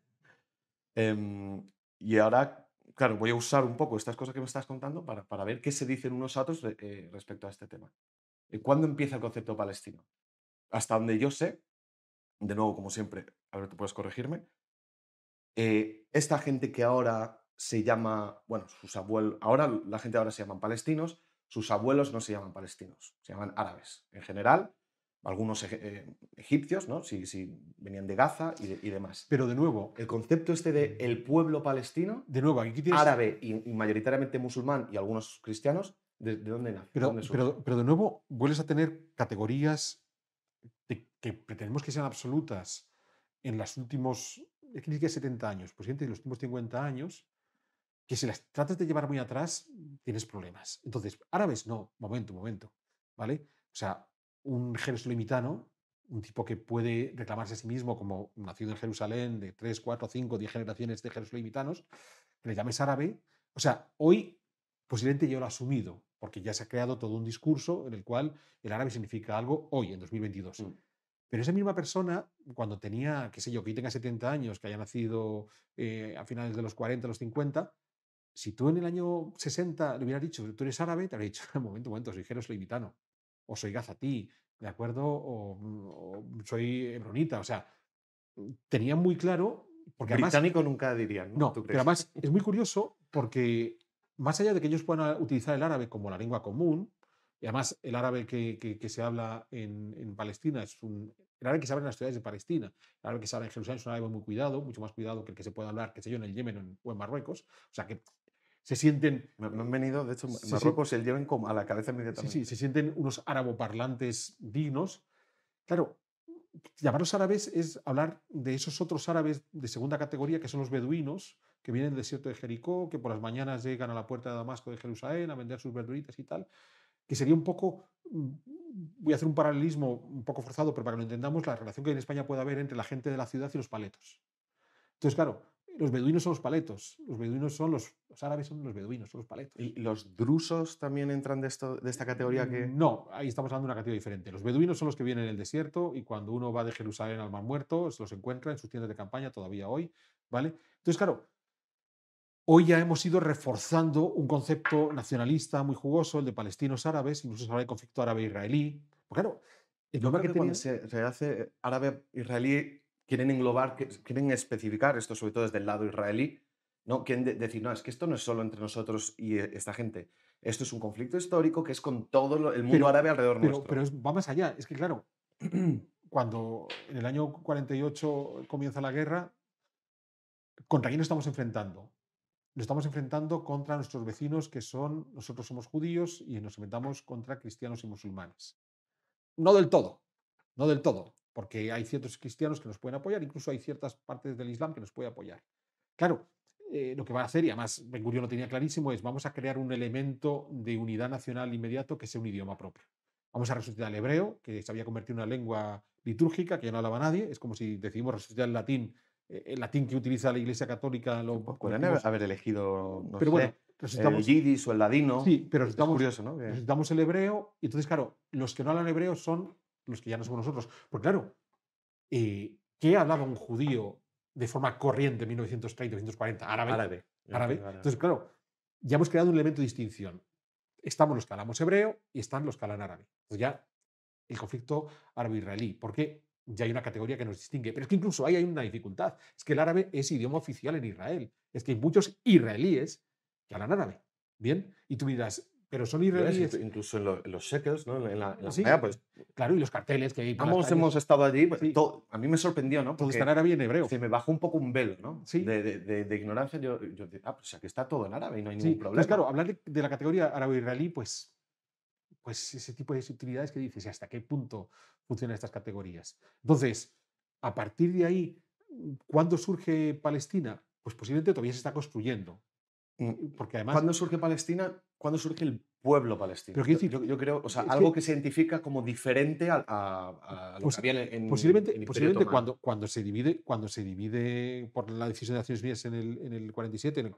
Em, y ahora, claro, voy a usar un poco estas cosas que me estás contando para, para ver qué se dicen unos a otros eh, respecto a este tema. ¿Cuándo empieza el concepto palestino? hasta donde yo sé, de nuevo, como siempre, a ver, tú puedes corregirme, eh, esta gente que ahora se llama, bueno, sus abuelos, ahora la gente ahora se llaman palestinos, sus abuelos no se llaman palestinos, se llaman árabes en general, algunos eh, egipcios, ¿no? Si, si, venían de Gaza y, demás. Pero de nuevo, el concepto este de mm. el pueblo palestino, de nuevo, aquí árabe y, mayoritariamente musulmán y algunos cristianos, ¿de, dónde nace? Pero, pero de nuevo, vuelves a tener categorías que pretendemos que sean absolutas en los últimos, 70 años? Pues en los últimos 50 años, que si las tratas de llevar muy atrás, tienes problemas. Entonces, árabes no, momento, momento, ¿vale? O sea, un jerusalimitano, un tipo que puede reclamarse a sí mismo como nacido en Jerusalén de 3, 4, 5, 10 generaciones de jerusalemitanos, que le llames árabe, o sea, hoy posiblemente yo lo he asumido, porque ya se ha creado todo un discurso en el cual el árabe significa algo hoy, en 2022. Mm. Pero esa misma persona, cuando tenía, qué sé yo, que tenga 70 años, que haya nacido eh, a finales de los 40, los 50, si tú en el año 60 le hubieras dicho, tú eres árabe, te habría dicho, un momento, un momento, soy britano. o soy gazatí, ¿de acuerdo? Mm, o, soy hebronita, o sea, tenía muy claro... Porque Británico nunca dirían, ¿no? pero además es muy curioso porque más allá de que ellos puedan utilizar el árabe como la lengua común, y además el árabe que, que, se habla en, en, Palestina es un... El árabe que se habla en las ciudades de Palestina, el árabe que se habla en Jerusalén es un árabe muy cuidado, mucho más cuidado que el que se puede hablar, que sé yo, en el Yemen o en, Marruecos. O sea que se sienten... Me, han venido, de hecho, Marruecos y el Yemen como a la cabeza inmediatamente. Sí, sí, se sienten unos parlantes dignos. Claro, llamarlos árabes es hablar de esos otros árabes de segunda categoría que son los beduinos, que vienen del desierto de Jericó, que por las mañanas llegan a la puerta de Damasco de Jerusalén a vender sus verduritas y tal, que sería un poco, mm, voy a hacer un paralelismo un poco forzado, pero para que lo entendamos, la relación que en España puede haber entre la gente de la ciudad y los paletos. Entonces, claro, los beduinos son los paletos, los beduinos son los, árabes son los beduinos, son los paletos. ¿Y los drusos también entran de, esta categoría que...? Mm, no, ahí estamos hablando de una categoría diferente. Los beduinos son los que vienen en el desierto y cuando uno va de Jerusalén al Mar Muerto, se los encuentra en sus tiendas de campaña todavía hoy, ¿vale? Entonces, claro, Hoy ya hemos ido reforzando un concepto nacionalista muy jugoso, el de palestinos árabes, incluso ahora habla conflicto árabe-israelí. Pues claro, el nombre que, que se hace árabe-israelí quieren englobar, quieren especificar esto, sobre todo desde el lado israelí, ¿no? Quieren decir, no, es que esto no es solo entre nosotros y eh, esta gente. Esto es un conflicto histórico que es con todo el mundo árabe alrededor pero, nuestro. Pero va más allá. Es que, claro, <clears throat> cuando en el año 48 comienza la guerra, ¿contra quién estamos enfrentando? nos estamos enfrentando contra nuestros vecinos que son, nosotros somos judíos y nos enfrentamos contra cristianos y musulmanes. No del todo, no del todo, porque hay ciertos cristianos que nos pueden apoyar, incluso hay ciertas partes del Islam que nos pueden apoyar. Claro, eh, lo que va a hacer, y además Ben Gurion lo tenía clarísimo, es vamos a crear un elemento de unidad nacional inmediato que sea un idioma propio. Vamos a resucitar el hebreo, que se había convertido en una lengua litúrgica, que ya no hablaba nadie, es como si decidimos resucitar el latín eh, el latín que utiliza la Iglesia Católica. Los pues, podrían haber elegido, no pero sé, bueno, el yidis o el ladino. Sí, pero estamos curioso, ¿no? estamos el hebreo. Y entonces, claro, los que no hablan hebreo son los que ya no somos nosotros. Porque claro, eh, ¿qué hablaba un judío de forma corriente en 1930, 1940? Árabe. Árabe. Entonces, claro, ya hemos creado un elemento de distinción. Estamos los que hablamos hebreo y están los que hablan árabe. ya el conflicto árabe-israelí. ¿Por qué? ya hay una categoría que nos distingue. Pero es que incluso ahí hay una dificultad. Es que el árabe es idioma oficial en Israel. Es que hay muchos israelíes que hablan árabe. ¿Bien? Y tú dirás, pero son israelíes. incluso en, los shekels, ¿no? En la, ah, pues, claro, y los carteles que hay. Ambos hemos estado allí. Pues a mí me sorprendió, ¿no? Porque todo en árabe y en hebreo. Se me bajó un poco un velo, ¿no? Sí. De, de, ignorancia. Yo, yo ah, pues o sea, que está todo en árabe y no hay ningún problema. claro, hablar de, la categoría árabe-israelí, pues pues ese tipo de utilidades que dices, hasta qué punto funcionan estas categorías? Entonces, a partir de ahí, mm, ¿cuándo surge Palestina? Pues posiblemente todavía se está construyendo. Mm, porque además... ¿Cuándo surge Palestina? ¿Cuándo surge el pueblo palestino. Pero yo, creo, o sea, algo que, se identifica como diferente a, lo que había en, posiblemente, posiblemente cuando, cuando se divide cuando se divide por la decisión de Naciones Unidas en el, en el 47, en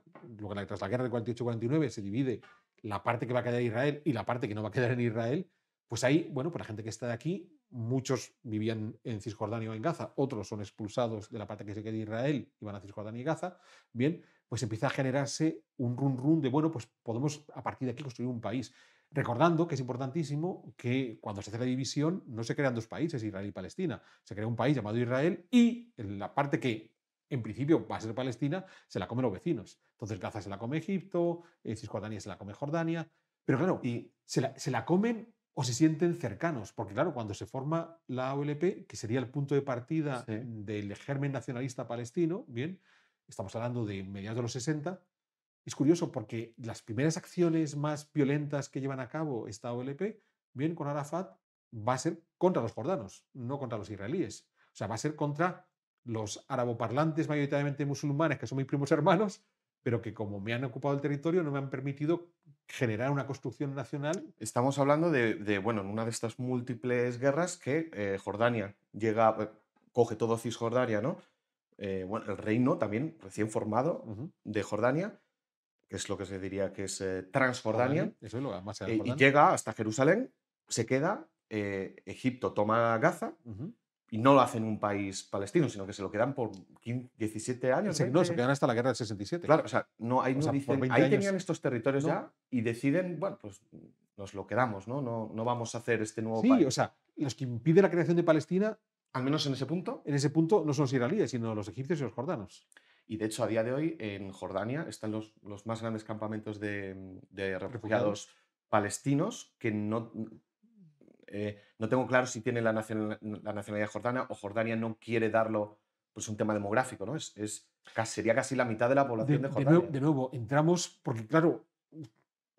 tras la guerra del 48-49 se divide la parte que va a quedar en Israel y la parte que no va a quedar en Israel, pues ahí, bueno, por pues la gente que está de aquí, muchos vivían en Cisjordania o en Gaza, otros son expulsados de la parte que se queda en Israel y van a Cisjordania y Gaza. Bien, pues empieza a generarse un run run de, bueno, pues podemos a partir de aquí construir un país. Recordando que es importantísimo que cuando se hace la división no se crean dos países, Israel y Palestina, se crea un país llamado Israel y la parte que en principio va a ser Palestina se la comen los vecinos. Entonces Gaza se la come Egipto, eh, Cisjordania se la come Jordania, pero claro, y se la, se comen o se sienten cercanos, porque claro, cuando se forma la OLP, que sería el punto de partida del germen nacionalista palestino, bien, estamos hablando de mediados de los 60, es curioso porque las primeras acciones más violentas que llevan a cabo esta OLP, bien con Arafat, va a ser contra los jordanos, no contra los israelíes. O sea, va a ser contra los araboparlantes mayoritariamente musulmanes, que son mis primos hermanos, pero que como me han ocupado el territorio no me han permitido generar una construcción nacional. Estamos hablando de, bueno, en una de estas múltiples guerras que eh, Jordania llega, eh, coge todo Cisjordania, ¿no? Eh, bueno, el reino también recién formado de Jordania, que es lo que se diría que es eh, Transjordania, eh, y llega hasta Jerusalén, se queda, Egipto toma Gaza. Y no lo hacen un país palestino, sino que se lo quedan por 17 años. no, se quedan hasta la guerra del 67. Claro, o sea, no, hay no ahí tenían estos territorios ya y deciden, bueno, pues nos lo quedamos, ¿no? No, no vamos a hacer este nuevo país. Sí, o sea, los que impiden la creación de Palestina al menos en ese punto. En ese punto no son los israelíes, sino los egipcios y los jordanos. Y de hecho, a día de hoy, en Jordania están los, los más grandes campamentos de, refugiados, palestinos que no, eh, no tengo claro si tienen la, la nacionalidad jordana o Jordania no quiere darlo, pues un tema demográfico, ¿no? Es, es sería casi la mitad de la población de, Jordania. nuevo, de nuevo, entramos, porque claro,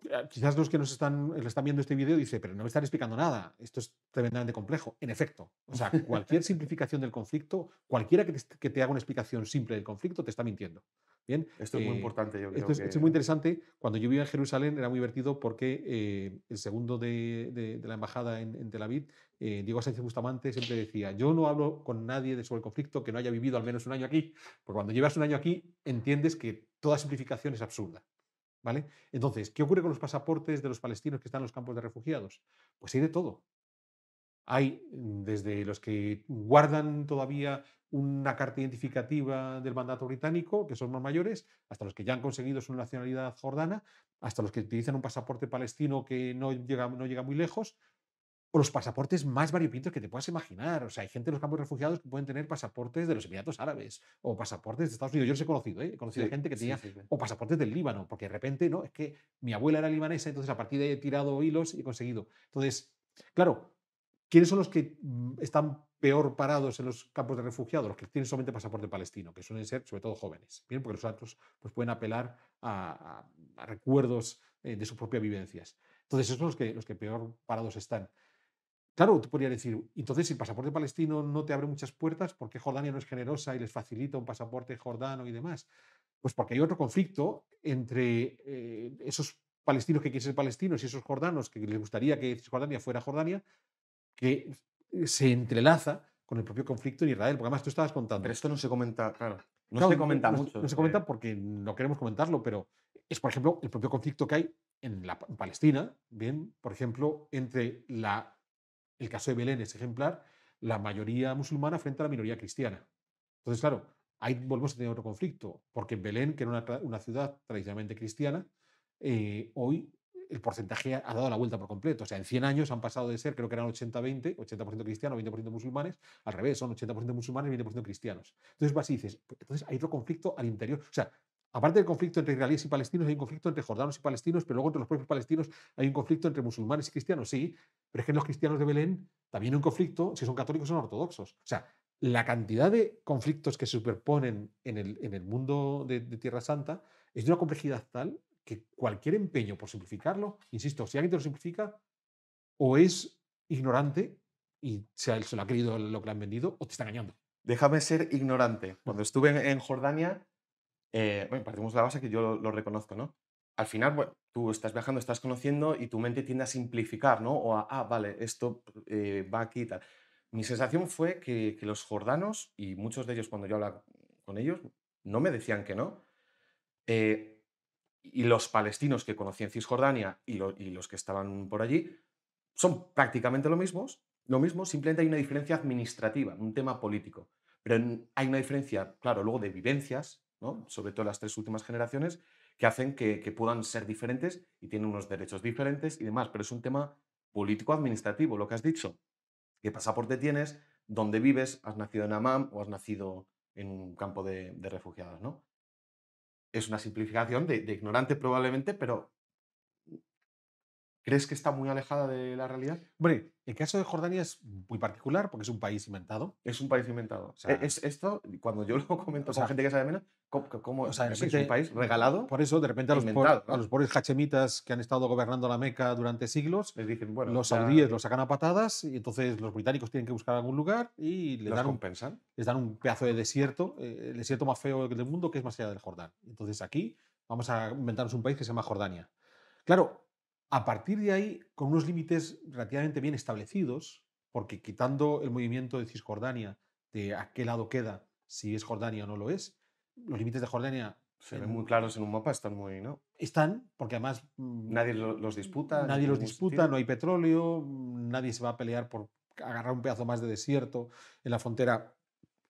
eh, quizás los que nos están, eh, están viendo este vídeo dice, pero no me están explicando nada, esto es tremendamente complejo. En efecto, o sea, cualquier simplificación del conflicto, cualquiera que te, haga una explicación simple del conflicto, te está mintiendo. Bien, esto es muy eh, importante, yo creo. Esto es, muy interesante. Cuando yo vivía en Jerusalén era muy divertido porque el segundo de, la embajada en, Tel Aviv, Diego Sánchez Bustamante, siempre decía, yo no hablo con nadie sobre el conflicto que no haya vivido al menos un año aquí, porque cuando llevas un año aquí entiendes que toda simplificación es absurda. Entonces, ¿qué ocurre con los pasaportes de los palestinos que están en los campos de refugiados? Pues hay de todo. Hay mm, desde los que guardan todavía una carta identificativa del mandato británico, que son más mayores, hasta los que ya han conseguido su nacionalidad jordana, hasta los que utilizan un pasaporte palestino que no llega, no llega muy lejos, o los pasaportes más variopintos que te puedas imaginar. O sea, hay gente en los campos de refugiados que pueden tener pasaportes de los Emiratos Árabes o pasaportes de Estados Unidos. Yo los he conocido, ¿eh? he conocido gente que tenía, o pasaportes del Líbano, porque de repente, no, es que mi abuela era libanesa, entonces a partir de ahí he tirado hilos y he conseguido. Entonces, claro, ¿quiénes son los que mm, están peor parados en los campos de refugiados? Los que tienen solamente pasaporte palestino, que suelen ser sobre todo jóvenes, ¿bien? porque los otros pues, pueden apelar a, recuerdos eh, de sus propias vivencias. Entonces, esos son los que, los que peor parados están. Claro, tú podrías decir, entonces el pasaporte palestino no te abre muchas puertas porque Jordania no es generosa y les facilita un pasaporte jordano y demás. Pues porque hay otro conflicto entre eh, esos palestinos que quieren ser palestinos y esos jordanos que les gustaría que Jordania fuera Jordania, que se entrelaza con el propio conflicto en Israel, porque además tú estabas contando. Pero esto no se comenta, claro. No se comenta no, mucho. No, se eh. comenta porque no queremos comentarlo, pero es, por ejemplo, el propio conflicto que hay en, la, en Palestina, bien, por ejemplo, entre la el caso de Belén es ejemplar, la mayoría musulmana frente a la minoría cristiana. Entonces, claro, ahí volvemos a tener otro conflicto, porque en Belén, que era una, ciudad tradicionalmente cristiana, eh, hoy el porcentaje ha dado la vuelta por completo. O sea, en 100 años han pasado de ser, creo que eran 80-20, 80%, cristianos, 20% musulmanes, al revés, son 80% musulmanes, y 20% cristianos. Entonces vas y dices, pues, entonces hay otro conflicto al interior. O sea, Aparte del conflicto entre israelíes y palestinos, hay un conflicto entre jordanos y palestinos, pero luego entre los propios palestinos hay un conflicto entre musulmanes y cristianos, sí, pero es que los cristianos de Belén también hay un conflicto, si son católicos o son ortodoxos. O sea, la cantidad de conflictos que se superponen en el, mundo de, Tierra Santa es de una complejidad tal que cualquier empeño por simplificarlo, insisto, si alguien te lo simplifica, o es ignorante y se, lo ha creído lo que le han vendido, o te está engañando. Déjame ser ignorante. Cuando estuve en Jordania, bueno, eh, partimos de la base que yo lo, reconozco, ¿no? Al final, bueno, tú estás viajando, estás conociendo y tu mente tiende a simplificar, ¿no? O a, ah, vale, esto eh, va aquí y tal. Mi sensación fue que, que, los jordanos, y muchos de ellos cuando yo hablaba con ellos, no me decían que no. Eh, y los palestinos que conocí en Cisjordania y, y los que estaban por allí son prácticamente lo mismos, lo mismo, simplemente hay una diferencia administrativa, un tema político. Pero hay una diferencia, claro, luego de vivencias, sobre todo las tres últimas generaciones, que hacen que, puedan ser diferentes y tienen unos derechos diferentes y demás. Pero es un tema político-administrativo, lo que has dicho. ¿Qué pasaporte tienes? ¿Dónde vives? ¿Has nacido en Amam o has nacido en un campo de, refugiados? ¿no? Es una simplificación de, ignorante probablemente, pero ¿Crees que está muy alejada de la realidad? Hombre, el caso de Jordania es muy particular porque es un país inventado. Es un país inventado. es, esto, cuando yo lo <laughs> comento a sea, gente que sabe menos, ¿Cómo, es un país regalado? Por eso, de repente, a los, los pobres hachemitas que han estado gobernando la Meca durante siglos, les dicen, bueno, los saudíes lo sacan a patadas y entonces los británicos tienen que buscar algún lugar y les, dan Un, les dan un pedazo de desierto, eh, el desierto más feo del mundo, que es más allá del Jordán. Entonces aquí vamos a inventarnos un país que se llama Jordania. Claro, a partir de ahí, con unos límites relativamente bien establecidos, porque quitando el movimiento de Cisjordania, de a qué lado queda, si es Jordania o no lo es, los límites de Jordania se ven muy claros en un mapa, están muy, ¿no? Están, porque además... Mm, nadie los disputa. Nadie los disputa, no hay petróleo, mm, nadie se va a pelear por agarrar un pedazo más de desierto en la frontera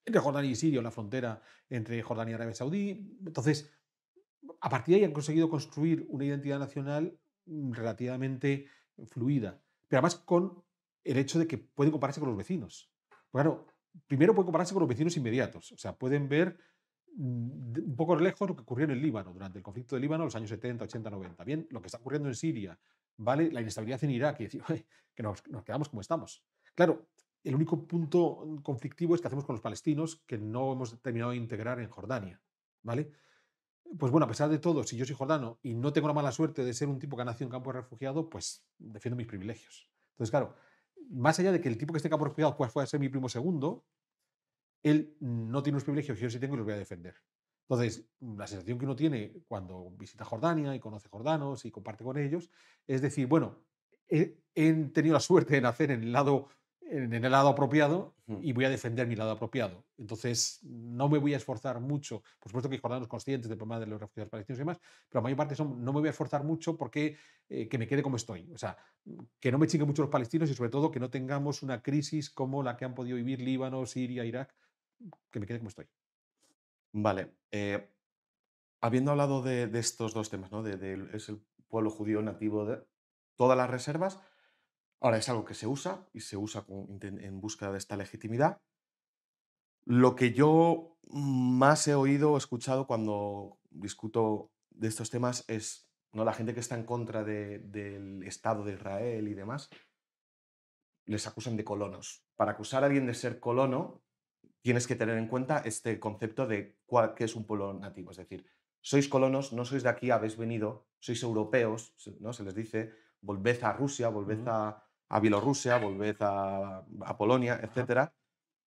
entre Jordania y Siria, en la frontera entre Jordania y Arabia Saudí. Entonces, a partir de ahí han conseguido construir una identidad nacional mm, relativamente fluida, pero además con el hecho de que pueden compararse con los vecinos. Claro, primero pueden compararse con los vecinos inmediatos, o sea, pueden ver Mm, un poco lejos lo que ocurrió en el Líbano durante el conflicto de Líbano, los años 70, 80, 90. Bien, lo que está ocurriendo en Siria, ¿vale? La inestabilidad en Irak y decir, que nos, quedamos como estamos. Claro, el único punto mm, conflictivo es que hacemos con los palestinos que no hemos terminado de integrar en Jordania, ¿vale? Pues bueno, a pesar de todo, si yo soy jordano y no tengo la mala suerte de ser un tipo que ha nacido en campo de refugiado, pues defiendo mis privilegios. Entonces, claro, más allá de que el tipo que esté en campo de refugiado pueda ser mi primo segundo, él no tiene los privilegios que yo sí tengo y los voy a defender. Entonces, mm, la sensación que uno tiene cuando visita Jordania y conoce jordanos y comparte con ellos es decir, bueno, he, tenido la suerte de nacer en el lado en el lado apropiado y voy a defender mi lado apropiado. Entonces, no me voy a esforzar mucho. Por supuesto que hay jordanos conscientes del problema de los refugiados palestinos y demás, pero la mayor parte son, no me voy a esforzar mucho porque eh, que me quede como estoy. O sea, que no me chinguen mucho los palestinos y sobre todo que no tengamos una crisis como la que han podido vivir Líbano, Siria, Irak, que me quede como estoy. Vale. Eh, habiendo hablado de, estos dos temas, ¿no? es el pueblo judío nativo de todas las reservas. Ahora es algo que se usa y se usa en busca de esta legitimidad. Lo que yo más he oído o escuchado cuando discuto de estos temas es ¿no? la gente que está en contra del Estado de Israel y demás, les acusan de colonos. Para acusar a alguien de ser colono, tienes que tener en cuenta este concepto de qué es un pueblo nativo. Es decir, sois colonos, no sois de aquí, habéis venido, sois europeos, ¿no? Se les dice, volved a Rusia, volved a, Bielorrusia, volved a, Polonia, etc.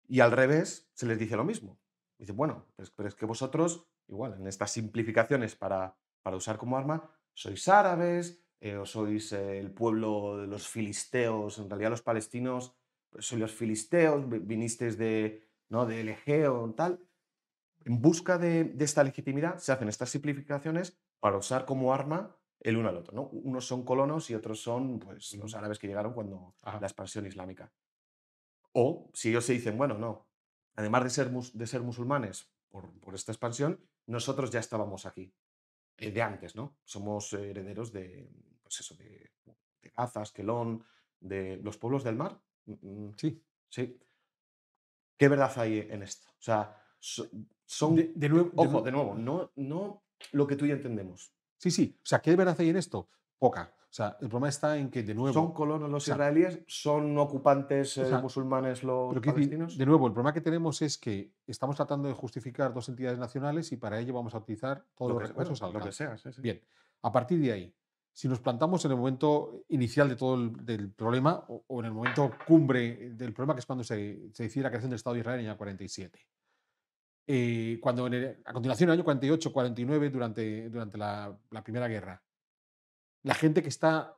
Y al revés, se les dice lo mismo. Dice, bueno, pues, pero es que vosotros, igual, en estas simplificaciones para, para usar como arma, sois árabes, eh, o sois eh, el pueblo de los filisteos, en realidad los palestinos, pues, sois los filisteos, vinisteis de, ¿no? de o tal, en busca de, esta legitimidad se hacen estas simplificaciones para usar como arma el uno al otro. ¿no? Unos son colonos y otros son pues, los árabes que llegaron cuando la expansión islámica. O si ellos se dicen, bueno, no, además de ser, de ser musulmanes por, esta expansión, nosotros ya estábamos aquí, eh, de antes, ¿no? Somos herederos de, pues eso, de, de Gaza, de los pueblos del mar. Mm, mm. Sí. Sí. ¿Qué verdad hay en esto? O sea, son... De, nuevo, ojo, de, nuevo, no, no lo que tú y entendemos. Sí, sí. O sea, ¿qué verdad hay en esto? Poca. O sea, el problema está en que, de nuevo... ¿Son colonos los israelíes? ¿Son ocupantes eh, musulmanes los palestinos? De nuevo, el problema que tenemos es que estamos tratando de justificar dos entidades nacionales y para ello vamos a utilizar todos los recursos Lo que sea, sí. Bien, a partir de ahí, si nos plantamos en el momento inicial de todo el del problema o, en el momento cumbre del problema, que es cuando se, se la creación del Estado de Israel en el año 47. Eh, cuando a continuación, en el año 48-49, durante, durante la, Primera Guerra, la gente que está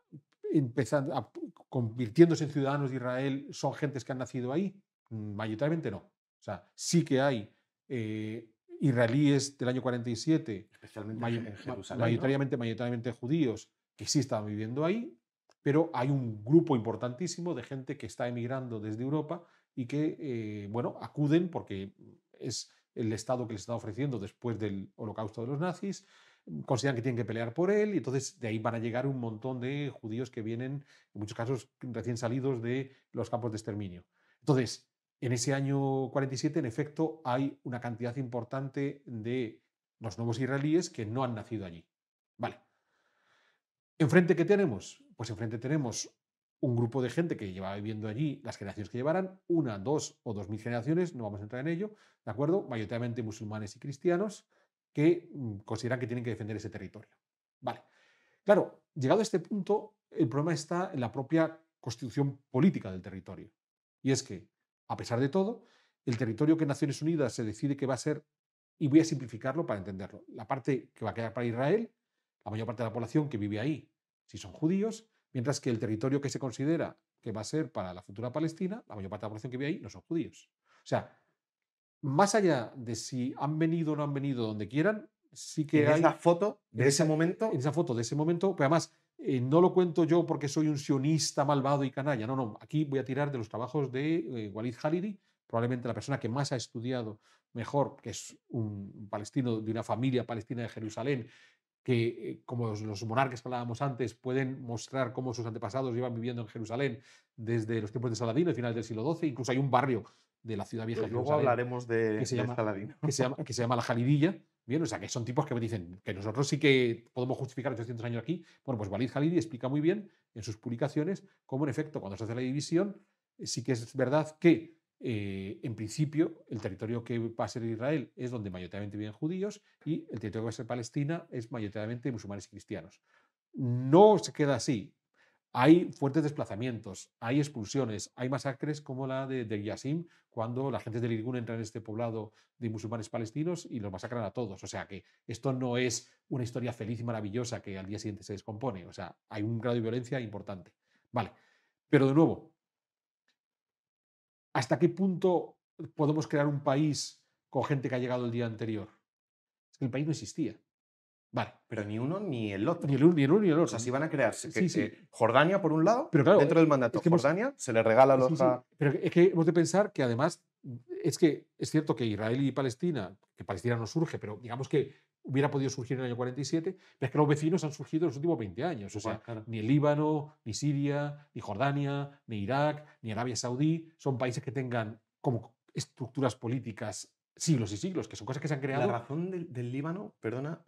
empezando a, convirtiéndose en ciudadanos de Israel son gentes que han nacido ahí, mm, mayoritariamente no. O sea, sí que hay eh, israelíes del año 47, mayoritariamente, mayoritariamente judíos, que sí están viviendo ahí, pero hay un grupo importantísimo de gente que está emigrando desde Europa y que, eh, bueno, acuden porque es el Estado que les está ofreciendo después del holocausto de los nazis, consideran que tienen que pelear por él y entonces de ahí van a llegar un montón de judíos que vienen, en muchos casos recién salidos de los campos de exterminio. Entonces, en ese año 47, en efecto, hay una cantidad importante de los nuevos israelíes que no han nacido allí. Vale, ¿Enfrente qué tenemos? Pues enfrente tenemos un grupo de gente que lleva viviendo allí, las generaciones que llevarán, una, dos o dos mil generaciones, no vamos a entrar en ello, ¿de acuerdo? Mayoritariamente musulmanes y cristianos que mm, consideran que tienen que defender ese territorio. Vale. Claro, llegado a este punto, el problema está en la propia constitución política del territorio. Y es que, a pesar de todo, el territorio que Naciones Unidas se decide que va a ser, y voy a simplificarlo para entenderlo, la parte que va a quedar para Israel la mayor parte de la población que vive ahí, si son judíos, mientras que el territorio que se considera que va a ser para la futura Palestina, la mayor parte de la población que vive ahí no son judíos. O sea, más allá de si han venido o no han venido donde quieran, sí que en hay... Esa foto de ese, momento. En esa foto de ese momento, pero además eh, no lo cuento yo porque soy un sionista malvado y canalla. No, no, aquí voy a tirar de los trabajos de eh, Walid Halidi, probablemente la persona que más ha estudiado mejor, que es un palestino de una familia palestina de Jerusalén, que, eh, como los, monarcas que hablábamos antes, pueden mostrar cómo sus antepasados llevan viviendo en Jerusalén desde los tiempos de Saladino a finales del siglo XII. Incluso hay un barrio de la ciudad vieja pues Luego hablaremos de, que se llama, Que se, llama, La Jalidilla. Bien, o sea, que son tipos que me dicen que nosotros sí que podemos justificar 800 años aquí. Bueno, pues Walid Jalid explica muy bien en sus publicaciones cómo, en efecto, cuando se hace la división, eh, sí que es verdad que eh, en principio, el territorio que va a ser Israel es donde mayoritariamente viven judíos y el territorio que va a ser Palestina es mayoritariamente musulmanes y cristianos. No se queda así. Hay fuertes desplazamientos, hay expulsiones, hay masacres como la de, de cuando la gente del Irgun entra en este poblado de musulmanes palestinos y los masacran a todos. O sea que esto no es una historia feliz y maravillosa que al día siguiente se descompone. O sea, hay un grado de violencia importante. Vale. Pero de nuevo, ¿Hasta qué punto podemos crear un país con gente que ha llegado el día anterior? el país no existía. Vale. Pero ni uno ni el otro. Ni el uno ni el, otro, ni O van a crearse. Jordania, por un lado, dentro del mandato. Jordania se le regala los. pero es que hemos de pensar que además es que es cierto que Israel y Palestina, que Palestina no surge, pero digamos que hubiera podido surgir en el año 47, pero es que los vecinos han surgido en los últimos 20 años. O sea, ni el Líbano, ni Siria, ni Jordania, ni Irak, ni Arabia Saudí son países que tengan como estructuras políticas siglos y siglos, que son cosas que se han creado. La razón del, Líbano, perdona,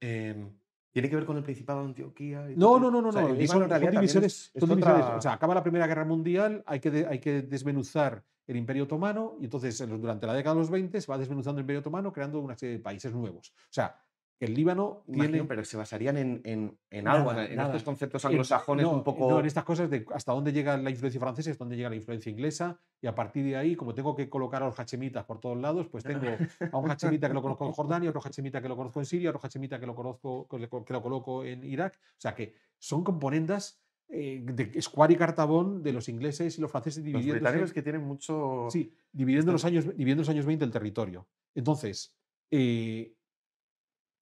em, tiene que ver con el Principado de Antioquía. no, no, no, no, son, divisiones. O sea, acaba la Primera Guerra Mundial, hay que, hay que desmenuzar el Imperio Otomano, y entonces durante la década de los 20 se va desmenuzando el Imperio Otomano creando una serie de países nuevos. O sea, el Líbano tiene... Pero se basarían en, en, en algo, en estos conceptos eh, anglosajones un poco... No, en estas cosas de hasta dónde llega la influencia francesa, hasta dónde llega la influencia inglesa, y a partir de ahí, como tengo que colocar a los hachemitas por todos lados, pues tengo <laughs> a un hachemita que lo conozco en Jordania, otro hachemita que lo conozco en Siria, otro hachemita que lo, conozco, que lo coloco en Irak. O sea que son componentes eh, de Square y Cartabón de los ingleses y los franceses dividiendo. Los que tienen mucho. Sí, dividiendo, los años, dividiendo los años 20 el territorio. Entonces, eh,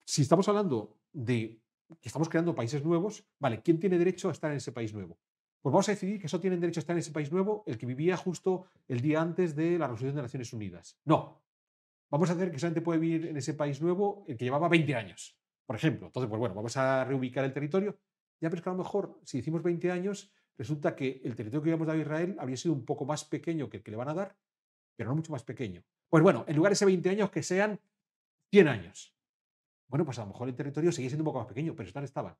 si estamos hablando de que estamos creando países nuevos, vale, ¿quién tiene derecho a estar en ese país nuevo? Pues vamos a decidir que eso tienen derecho a estar en ese país nuevo el que vivía justo el día antes de la resolución de Naciones Unidas. No. Vamos a hacer que solamente puede vivir en ese país nuevo el que llevaba 20 años, por ejemplo. Entonces, pues bueno, vamos a reubicar el territorio ya, pero que a lo mejor, si hicimos 20 años, resulta que el territorio que a dado a Israel habría sido un poco más pequeño que el que le van a dar, pero no mucho más pequeño. Pues bueno, en lugar de ese 20 años, que sean 100 años. Bueno, pues a lo mejor el territorio seguía siendo un poco más pequeño, pero están estaban.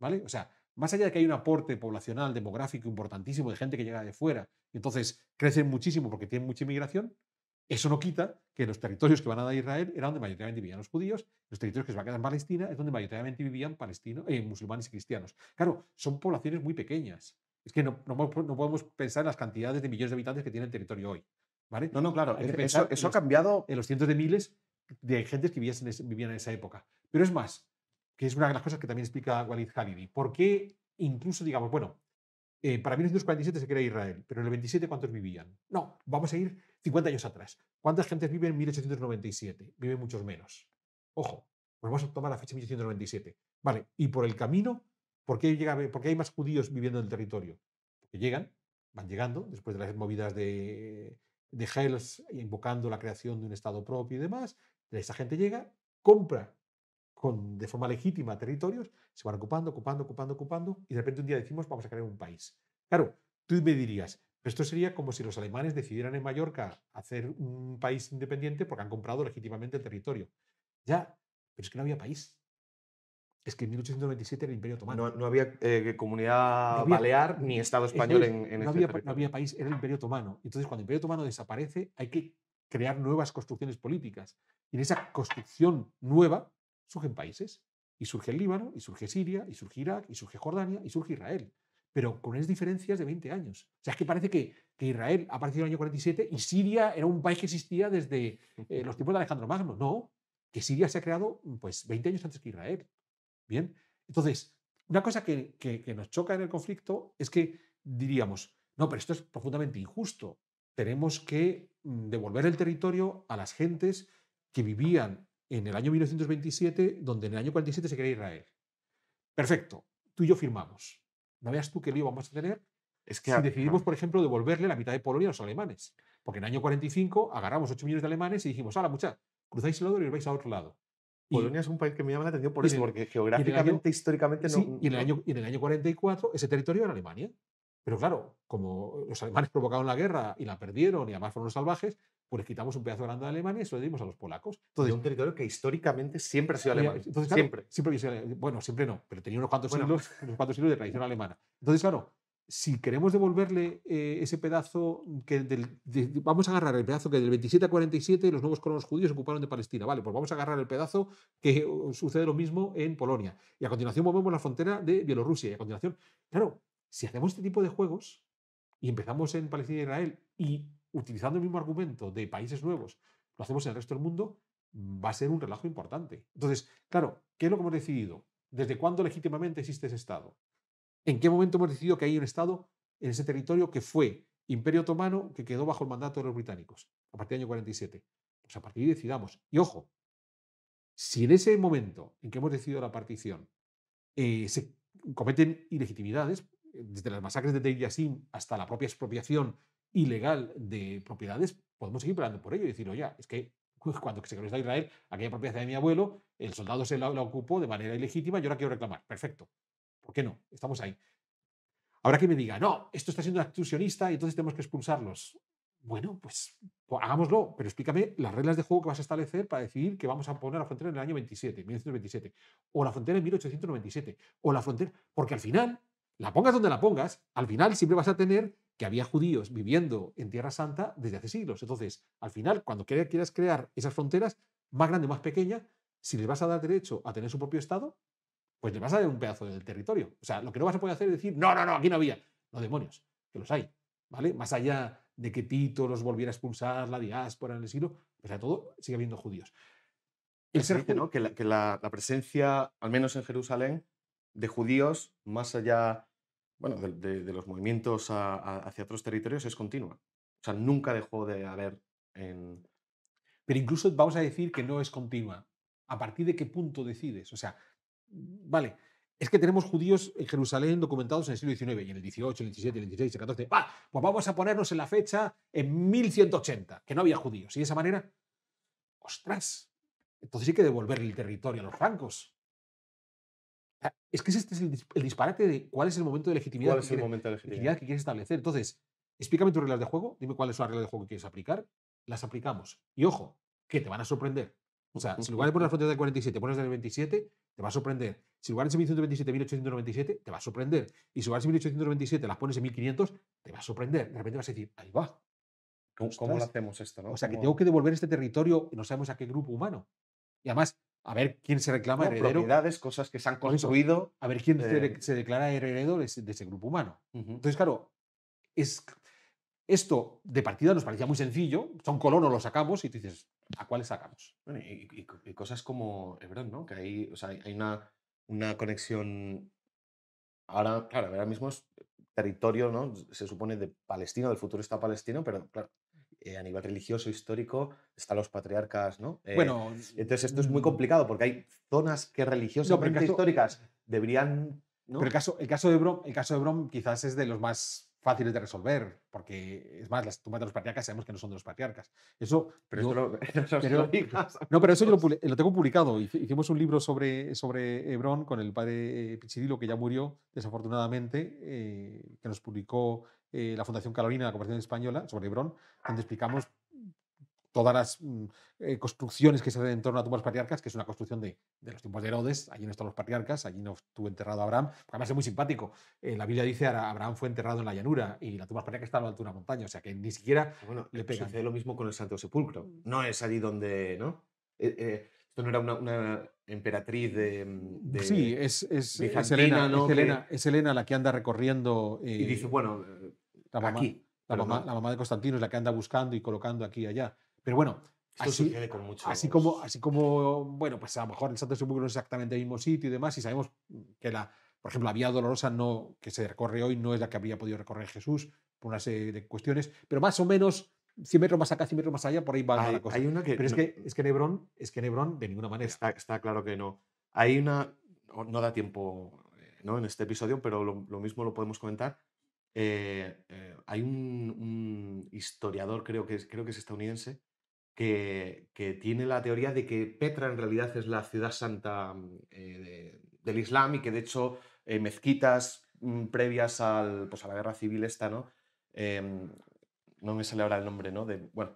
¿Vale? O sea, más allá de que hay un aporte poblacional, demográfico importantísimo de gente que llega de fuera, y entonces crecen muchísimo porque tienen mucha inmigración, eso no quita que los territorios que van a dar Israel eran donde mayoritariamente vivían los judíos, los territorios que se van a quedar en Palestina es donde mayoritariamente vivían palestinos, eh, musulmanes y cristianos. Claro, son poblaciones muy pequeñas. Es que no, podemos pensar en las cantidades de millones de habitantes que tiene el territorio hoy. ¿vale? No, no, claro. Eso, ha cambiado. En los cientos de miles de gentes que vivían en, esa época. Pero es más, que es una de las cosas que también explica Walid Khalidi. ¿Por qué incluso, digamos, bueno, eh, para 1947 se crea Israel, pero en el 27 ¿cuántos vivían? No, vamos a ir 50 años atrás. ¿Cuántas gentes viven en 1897? Viven muchos menos. Ojo, pues vamos a tomar la fecha de 1897. Vale, y por el camino, ¿por qué, llega, hay más judíos viviendo en el territorio? Porque llegan, van llegando, después de las movidas de, de Hells, invocando la creación de un Estado propio y demás, esa gente llega, compra con, de forma legítima territorios, se van ocupando, ocupando, ocupando, ocupando, y de repente un día decimos vamos a crear un país. Claro, tú me dirías, pero esto sería como si los alemanes decidieran en Mallorca hacer un país independiente porque han comprado legítimamente el territorio. Ya, pero es que no había país. Es que en 1897 era el Imperio Otomano. No, había eh, comunidad balear ni Estado español en, no, este había, no había país, era el Imperio Otomano. Entonces, cuando el Imperio Otomano desaparece, hay que crear nuevas construcciones políticas. Y en esa construcción nueva surgen países. Y surge el Líbano, y surge Siria, y surge Irak, y surge Jordania, y surge Israel. Pero con unas diferencias de 20 años. O sea, es que parece que, Israel ha aparecido en el año 47 y Siria era un país que existía desde eh, los tiempos de Alejandro Magno. No, que Siria se ha creado mm, pues 20 años antes que Israel. Bien, entonces, una cosa que nos choca en el conflicto es que diríamos, no, pero esto es profundamente injusto. Tenemos que mm, devolver el territorio a las gentes que vivían en el año 1927, donde en el año 47 se crea Israel. Perfecto, tú y yo firmamos. No veas tú qué lío vamos a tener es que si decidimos, por ejemplo, devolverle la mitad de Polonia a los alemanes. Porque en el año 45 agarramos 8 millones de alemanes y dijimos, la muchachos, cruzáis el otro y os vais a otro lado. Polonia es un país que me llama la atención por eso, porque geográficamente, históricamente Sí, y en el año 44 ese territorio era Alemania. Pero claro, como los alemanes <laughs> provocaron la guerra y la perdieron y además fueron los salvajes, pues quitamos un pedazo grande de Alemania y se lo dimos a los polacos. de un territorio que históricamente siempre ha sido alemán. siempre. siempre Bueno, siempre no, pero tenía unos cuantos, siglos, de tradición <laughs> alemana. Entonces, claro, si queremos devolverle eh, ese pedazo que del, vamos a agarrar el pedazo que del 27 a 47 los nuevos colonos judíos ocuparon de Palestina, vale, pues vamos a agarrar el pedazo que sucede lo mismo en Polonia y a continuación movemos la frontera de Bielorrusia y a continuación, claro, si hacemos este tipo de juegos y empezamos en Palestina e Israel y utilizando el mismo argumento de países nuevos, lo hacemos en el resto del mundo, mm, va a ser un relajo importante. Entonces, claro, ¿qué es lo que hemos decidido? ¿Desde cuándo legítimamente existe ese Estado? ¿En qué momento hemos decidido que hay un Estado en ese territorio que fue Imperio Otomano, que quedó bajo el mandato de los británicos, a partir del año 47? Pues a partir de ahí decidamos. Y ojo, si en ese momento en que hemos decidido la partición eh, se cometen ilegitimidades, desde las masacres de Deir Yassin hasta la propia expropiación ilegal de propiedades, podemos seguir peleando por ello y decir, oye, es que <laughs> cuando se creó Israel, aquella propiedad de mi abuelo, el soldado se la, ocupó de manera ilegítima, yo ahora quiero reclamar. Perfecto. ¿Por qué no? Estamos ahí. Ahora que me diga, no, esto está siendo extrusionista, y entonces tenemos que expulsarlos. Bueno, pues, pues, hagámoslo, pero explícame las reglas de juego que vas a establecer para decidir que vamos a poner la frontera en el año 27, 1927, o la frontera en 1897, o la frontera, porque al final la pongas donde la pongas, al final siempre vas a tener que había judíos viviendo en Tierra Santa desde hace siglos. Entonces, al final, cuando quieras crear esas fronteras, más grande o más pequeña, si les vas a dar derecho a tener su propio Estado, pues les vas a dar un pedazo del territorio. O sea, lo que no vas a poder hacer es decir, no, no, no, aquí no había. Los demonios, que los hay, ¿vale? Más allá de que Tito los volviera a expulsar, la diáspora en el siglo, pese a todo sigue habiendo judíos. El ser que, que la, presencia, al menos en Jerusalén, de judíos más allá bueno, de, los movimientos hacia otros territorios es continua. O sea, nunca dejó de haber en... Pero incluso vamos a decir que no es continua. ¿A partir de qué punto decides? O sea, vale, es que tenemos judíos en Jerusalén documentados en el siglo XIX y en el XVIII, el XVII, el XVI, el XIV. ¡Va! Pues vamos a ponernos en la fecha en 1180, que no había judíos. Y de esa manera, ostras, entonces hay que devolver el territorio a los francos es que este es el, disparate de cuál es el momento de legitimidad, que, quieres establecer. Entonces, explícame tus reglas de juego, dime cuáles son las reglas de juego que quieres aplicar, las aplicamos. Y ojo, que te van a sorprender. O sea, si en lugar de poner la <laughs> frontera del 47, pones de 27, te va a sorprender. Si en lugar de y 1897, te va a sorprender. Y si en lugar de las pones en 1500, te va a sorprender. De repente vas a decir, ahí va. ¿Cómo, hacemos esto? O sea, que tengo que devolver este territorio, y no sabemos a qué grupo humano. Y además, a ver quién se reclama heredero. Propiedades, cosas que se han construido. a ver quién se eh. declara heredero de ese, grupo humano. Entonces, claro, es, esto de partida nos parecía muy sencillo. Son colonos, lo sacamos y tú dices, ¿a cuáles sacamos? y, cosas como Hebrón, ¿no? Que hay, hay una, una conexión. Ahora, claro, ahora mismo es territorio, ¿no? Se supone de Palestino, del futuro está palestino, pero claro, eh, a nivel religioso, histórico, están los patriarcas, ¿no? Eh, bueno, mm, entonces esto es muy mm, complicado porque hay zonas que religiosamente y históricas deberían... ¿no? Pero el caso, el caso de Brom, el caso de Brom quizás es de los más fáciles de resolver, porque es más, las tumbas de los patriarcas sabemos que no son de los patriarcas. Eso, pero, eso <laughs> <laughs> no, pero eso yo lo, pues tengo publicado. Hicimos un libro sobre, sobre Hebrón con el padre eh, Pichirilo, que ya murió desafortunadamente, eh, que nos publicó eh, la Fundación Carolina, la Cooperación Española, sobre Hebrón, donde ah. explicamos todas las mm, eh, construcciones que se hacen en torno a tumbas patriarcas, que es una construcción de, de, los tiempos de Herodes, allí no están los patriarcas, allí no estuvo enterrado Abraham, además es muy simpático, eh, la Biblia dice Abraham fue enterrado en la llanura y la tumba patriarca está a la altura de una montaña, o sea que ni siquiera ah, bueno, le pegan. hace lo mismo con el Santo Sepulcro, mm. no es allí donde, ¿no? Eh, esto no era una, emperatriz de, mm, sí es, es, la que anda recorriendo y dice bueno mamá, aquí la mamá, la mamá, de Constantino es la que anda buscando y colocando aquí y allá pero bueno, Esto así, con mucho así, como, así como, bueno, pues a lo mejor el Santo Sepulcro no es exactamente el mismo sitio y demás, y sabemos que la, por ejemplo, la vía dolorosa no, que se recorre hoy no es la que habría podido recorrer Jesús por una serie de cuestiones, pero más o menos 100 metros más acá, 100 metros más allá, por ahí va la cosa. pero es, que, es, que Nebrón es que Nebrón de ninguna manera. Está, claro que no. Hay una, no da tiempo eh, ¿no? en este episodio, pero lo, mismo lo podemos comentar. Eh, eh, hay un, historiador, creo que, creo que es estadounidense, que, tiene la teoría de que Petra en realidad es la ciudad santa mm, eh, del Islam y que de hecho eh, mezquitas mm, previas al, pues a la guerra civil esta, ¿no? Em, no me sale ahora el nombre, ¿no? De, bueno,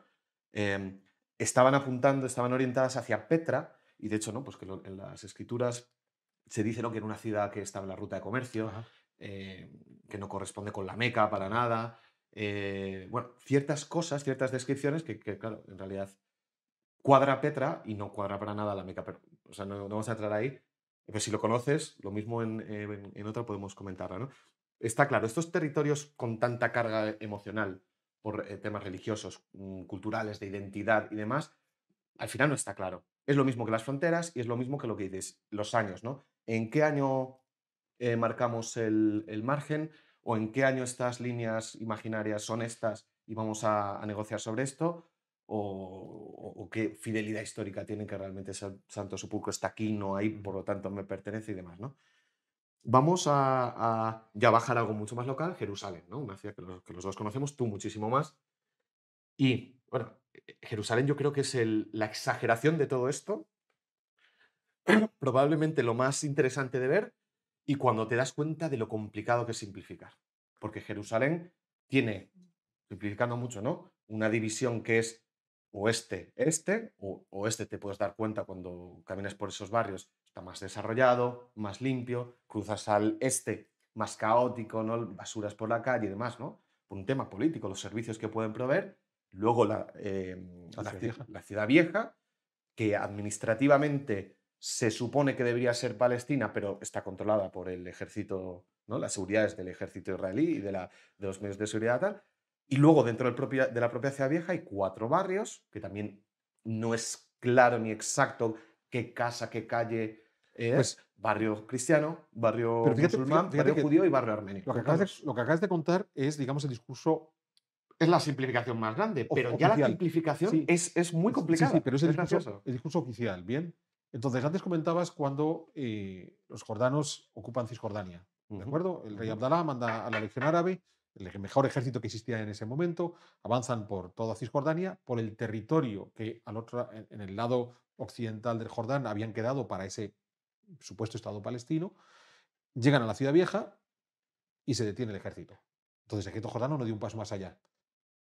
em, estaban apuntando, estaban orientadas hacia Petra y de hecho, ¿no? Pues que en las escrituras se dice, Que era una ciudad que estaba en la ruta de comercio, eh, que no corresponde con la Meca para nada, eh, bueno, ciertas cosas, ciertas descripciones que, claro, en realidad cuadra Petra y no cuadra para nada la meca. Pero, o sea, no, vamos a entrar ahí. Pero si lo conoces, lo mismo en, en, otra podemos comentarla, ¿no? Está claro, estos territorios con tanta carga emocional por eh, temas religiosos, mm, culturales, de identidad y demás, al final no está claro. Es lo mismo que las fronteras y es lo mismo que lo que dices, los años, ¿no? ¿En qué año eh, marcamos el, el margen? o en qué año estas líneas imaginarias son estas y vamos a, negociar sobre esto, o, qué fidelidad histórica tiene que realmente Santo Sepulcro está aquí, no hay, por lo tanto me pertenece y demás, ¿no? Vamos a, ya bajar algo mucho más local, Jerusalén, ¿no? Una ciudad que los, dos conocemos, tú muchísimo más. Y, bueno, eh, Jerusalén yo creo que es la exageración de todo esto, <clears throat> probablemente lo más interesante de ver, y cuando te das cuenta de lo complicado que es simplificar. Porque Jerusalén tiene, mm. simplificando mucho, ¿no? Una división que es oeste, este, o oeste te puedes dar cuenta cuando caminas por esos barrios, está más desarrollado, más limpio, cruzas al este, más caótico, ¿no? Basuras por la calle y demás, ¿no? Por un tema político, los servicios que pueden proveer, luego la, em, la ciudad vieja, que administrativamente se supone que debería ser Palestina, pero está controlada por el ejército, ¿no? las seguridades del ejército israelí y de, la, de los medios de seguridad tal. Y luego dentro del de la propia ciudad vieja hay cuatro barrios, que también no es claro ni exacto qué casa, qué calle eh, es. Pues barrio cristiano, barrio musulmán, barrio judío y barrio armenio. Lo que, acabas de, contar es, digamos, el discurso es la simplificación más grande, pero ya la simplificación es, es, muy complicada. Sí, pero es, el, discurso, el, discurso, oficial, ¿bien? Entonces, antes comentabas cuando eh, los jordanos ocupan Cisjordania, ¿de acuerdo? El rey Abdalá manda a la Legión Árabe, el mejor ejército que existía en ese momento, avanzan por toda Cisjordania, por el territorio que al otro, en, el lado occidental del Jordán habían quedado para ese supuesto Estado palestino, llegan a la ciudad vieja y se detiene el ejército. Entonces, el ejército jordano no dio un paso más allá.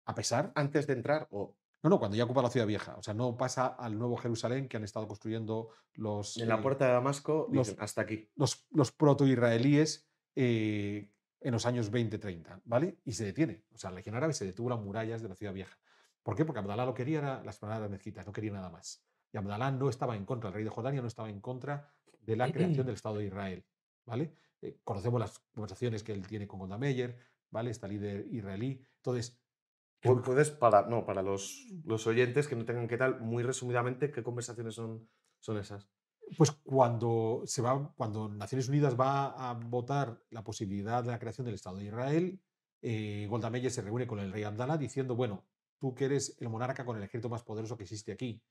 A pesar... Antes de entrar o no, no, cuando ya ocupa la ciudad vieja. O sea, no pasa al nuevo Jerusalén que han estado construyendo los. En la eh, puerta de Damasco, hasta aquí. Los, los proto-israelíes eh, en los años 20-30, ¿vale? Y se detiene. O sea, la Legión Árabe se detuvo las murallas de la ciudad vieja. ¿Por qué? Porque Abdalá lo quería las palabras de mezquitas, no quería nada más. Y Abdalá no estaba en contra, el rey de Jordania no estaba en contra de la creación del Estado de Israel, ¿vale? Eh, conocemos las conversaciones que él tiene con Gondameyer, ¿vale? Esta líder israelí. Entonces, Puedes, para, no, para los, oyentes que no tengan que tal, muy resumidamente, ¿qué conversaciones son, son esas? Pues cuando, se va, cuando Naciones Unidas va a votar la posibilidad de la creación del Estado de Israel, eh, Golda Meir se reúne con el rey Abdallah diciendo, bueno, tú que eres el monarca con el ejército más poderoso que existe aquí,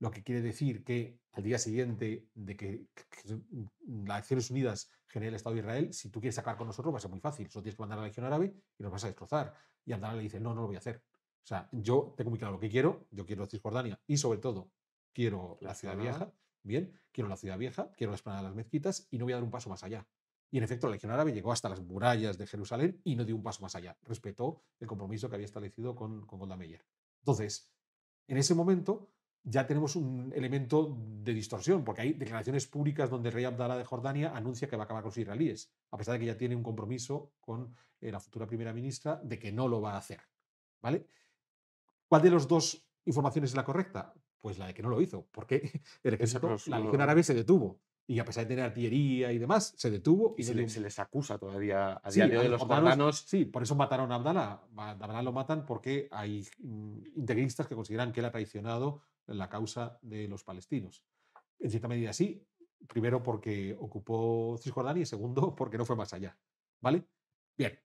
lo que quiere decir que al día siguiente de que, mm, mm, las Naciones Unidas genere el Estado de Israel, si tú quieres sacar con nosotros va a ser muy fácil, solo tienes que mandar a la Legión Árabe y nos vas a destrozar. Y Andalá le dice, no, no lo voy a hacer. O sea, yo tengo muy claro lo que quiero, yo quiero Cisjordania y sobre todo quiero la, ciudad vieja, bien, quiero la ciudad vieja, quiero la esplanada de las mezquitas y no voy a dar un paso más allá. Y en efecto, la Legión Árabe llegó hasta las murallas de Jerusalén y no dio un paso más allá. Respetó el compromiso que había establecido con, con Golda Meir. Entonces, en ese momento, ya tenemos un elemento de distorsión, porque hay declaraciones públicas donde el rey Abdallah de Jordania anuncia que va a acabar con los israelíes, a pesar de que ya tiene un compromiso con eh, la futura primera ministra de que no lo va a hacer. ¿Vale? ¿Cuál de las dos informaciones es la correcta? Pues la de que no lo hizo, porque <laughs> la Legión Árabe se detuvo. Y a pesar de tener artillería y demás, se detuvo. Y, se, les acusa todavía a día de los Sí, por eso mataron a Abdalá. A lo matan porque hay mm, integristas que consideran que él ha traicionado la causa de los palestinos. En cierta medida sí, primero porque ocupó Cisjordania y segundo <laughs> porque no fue más allá. ¿Vale? Bien.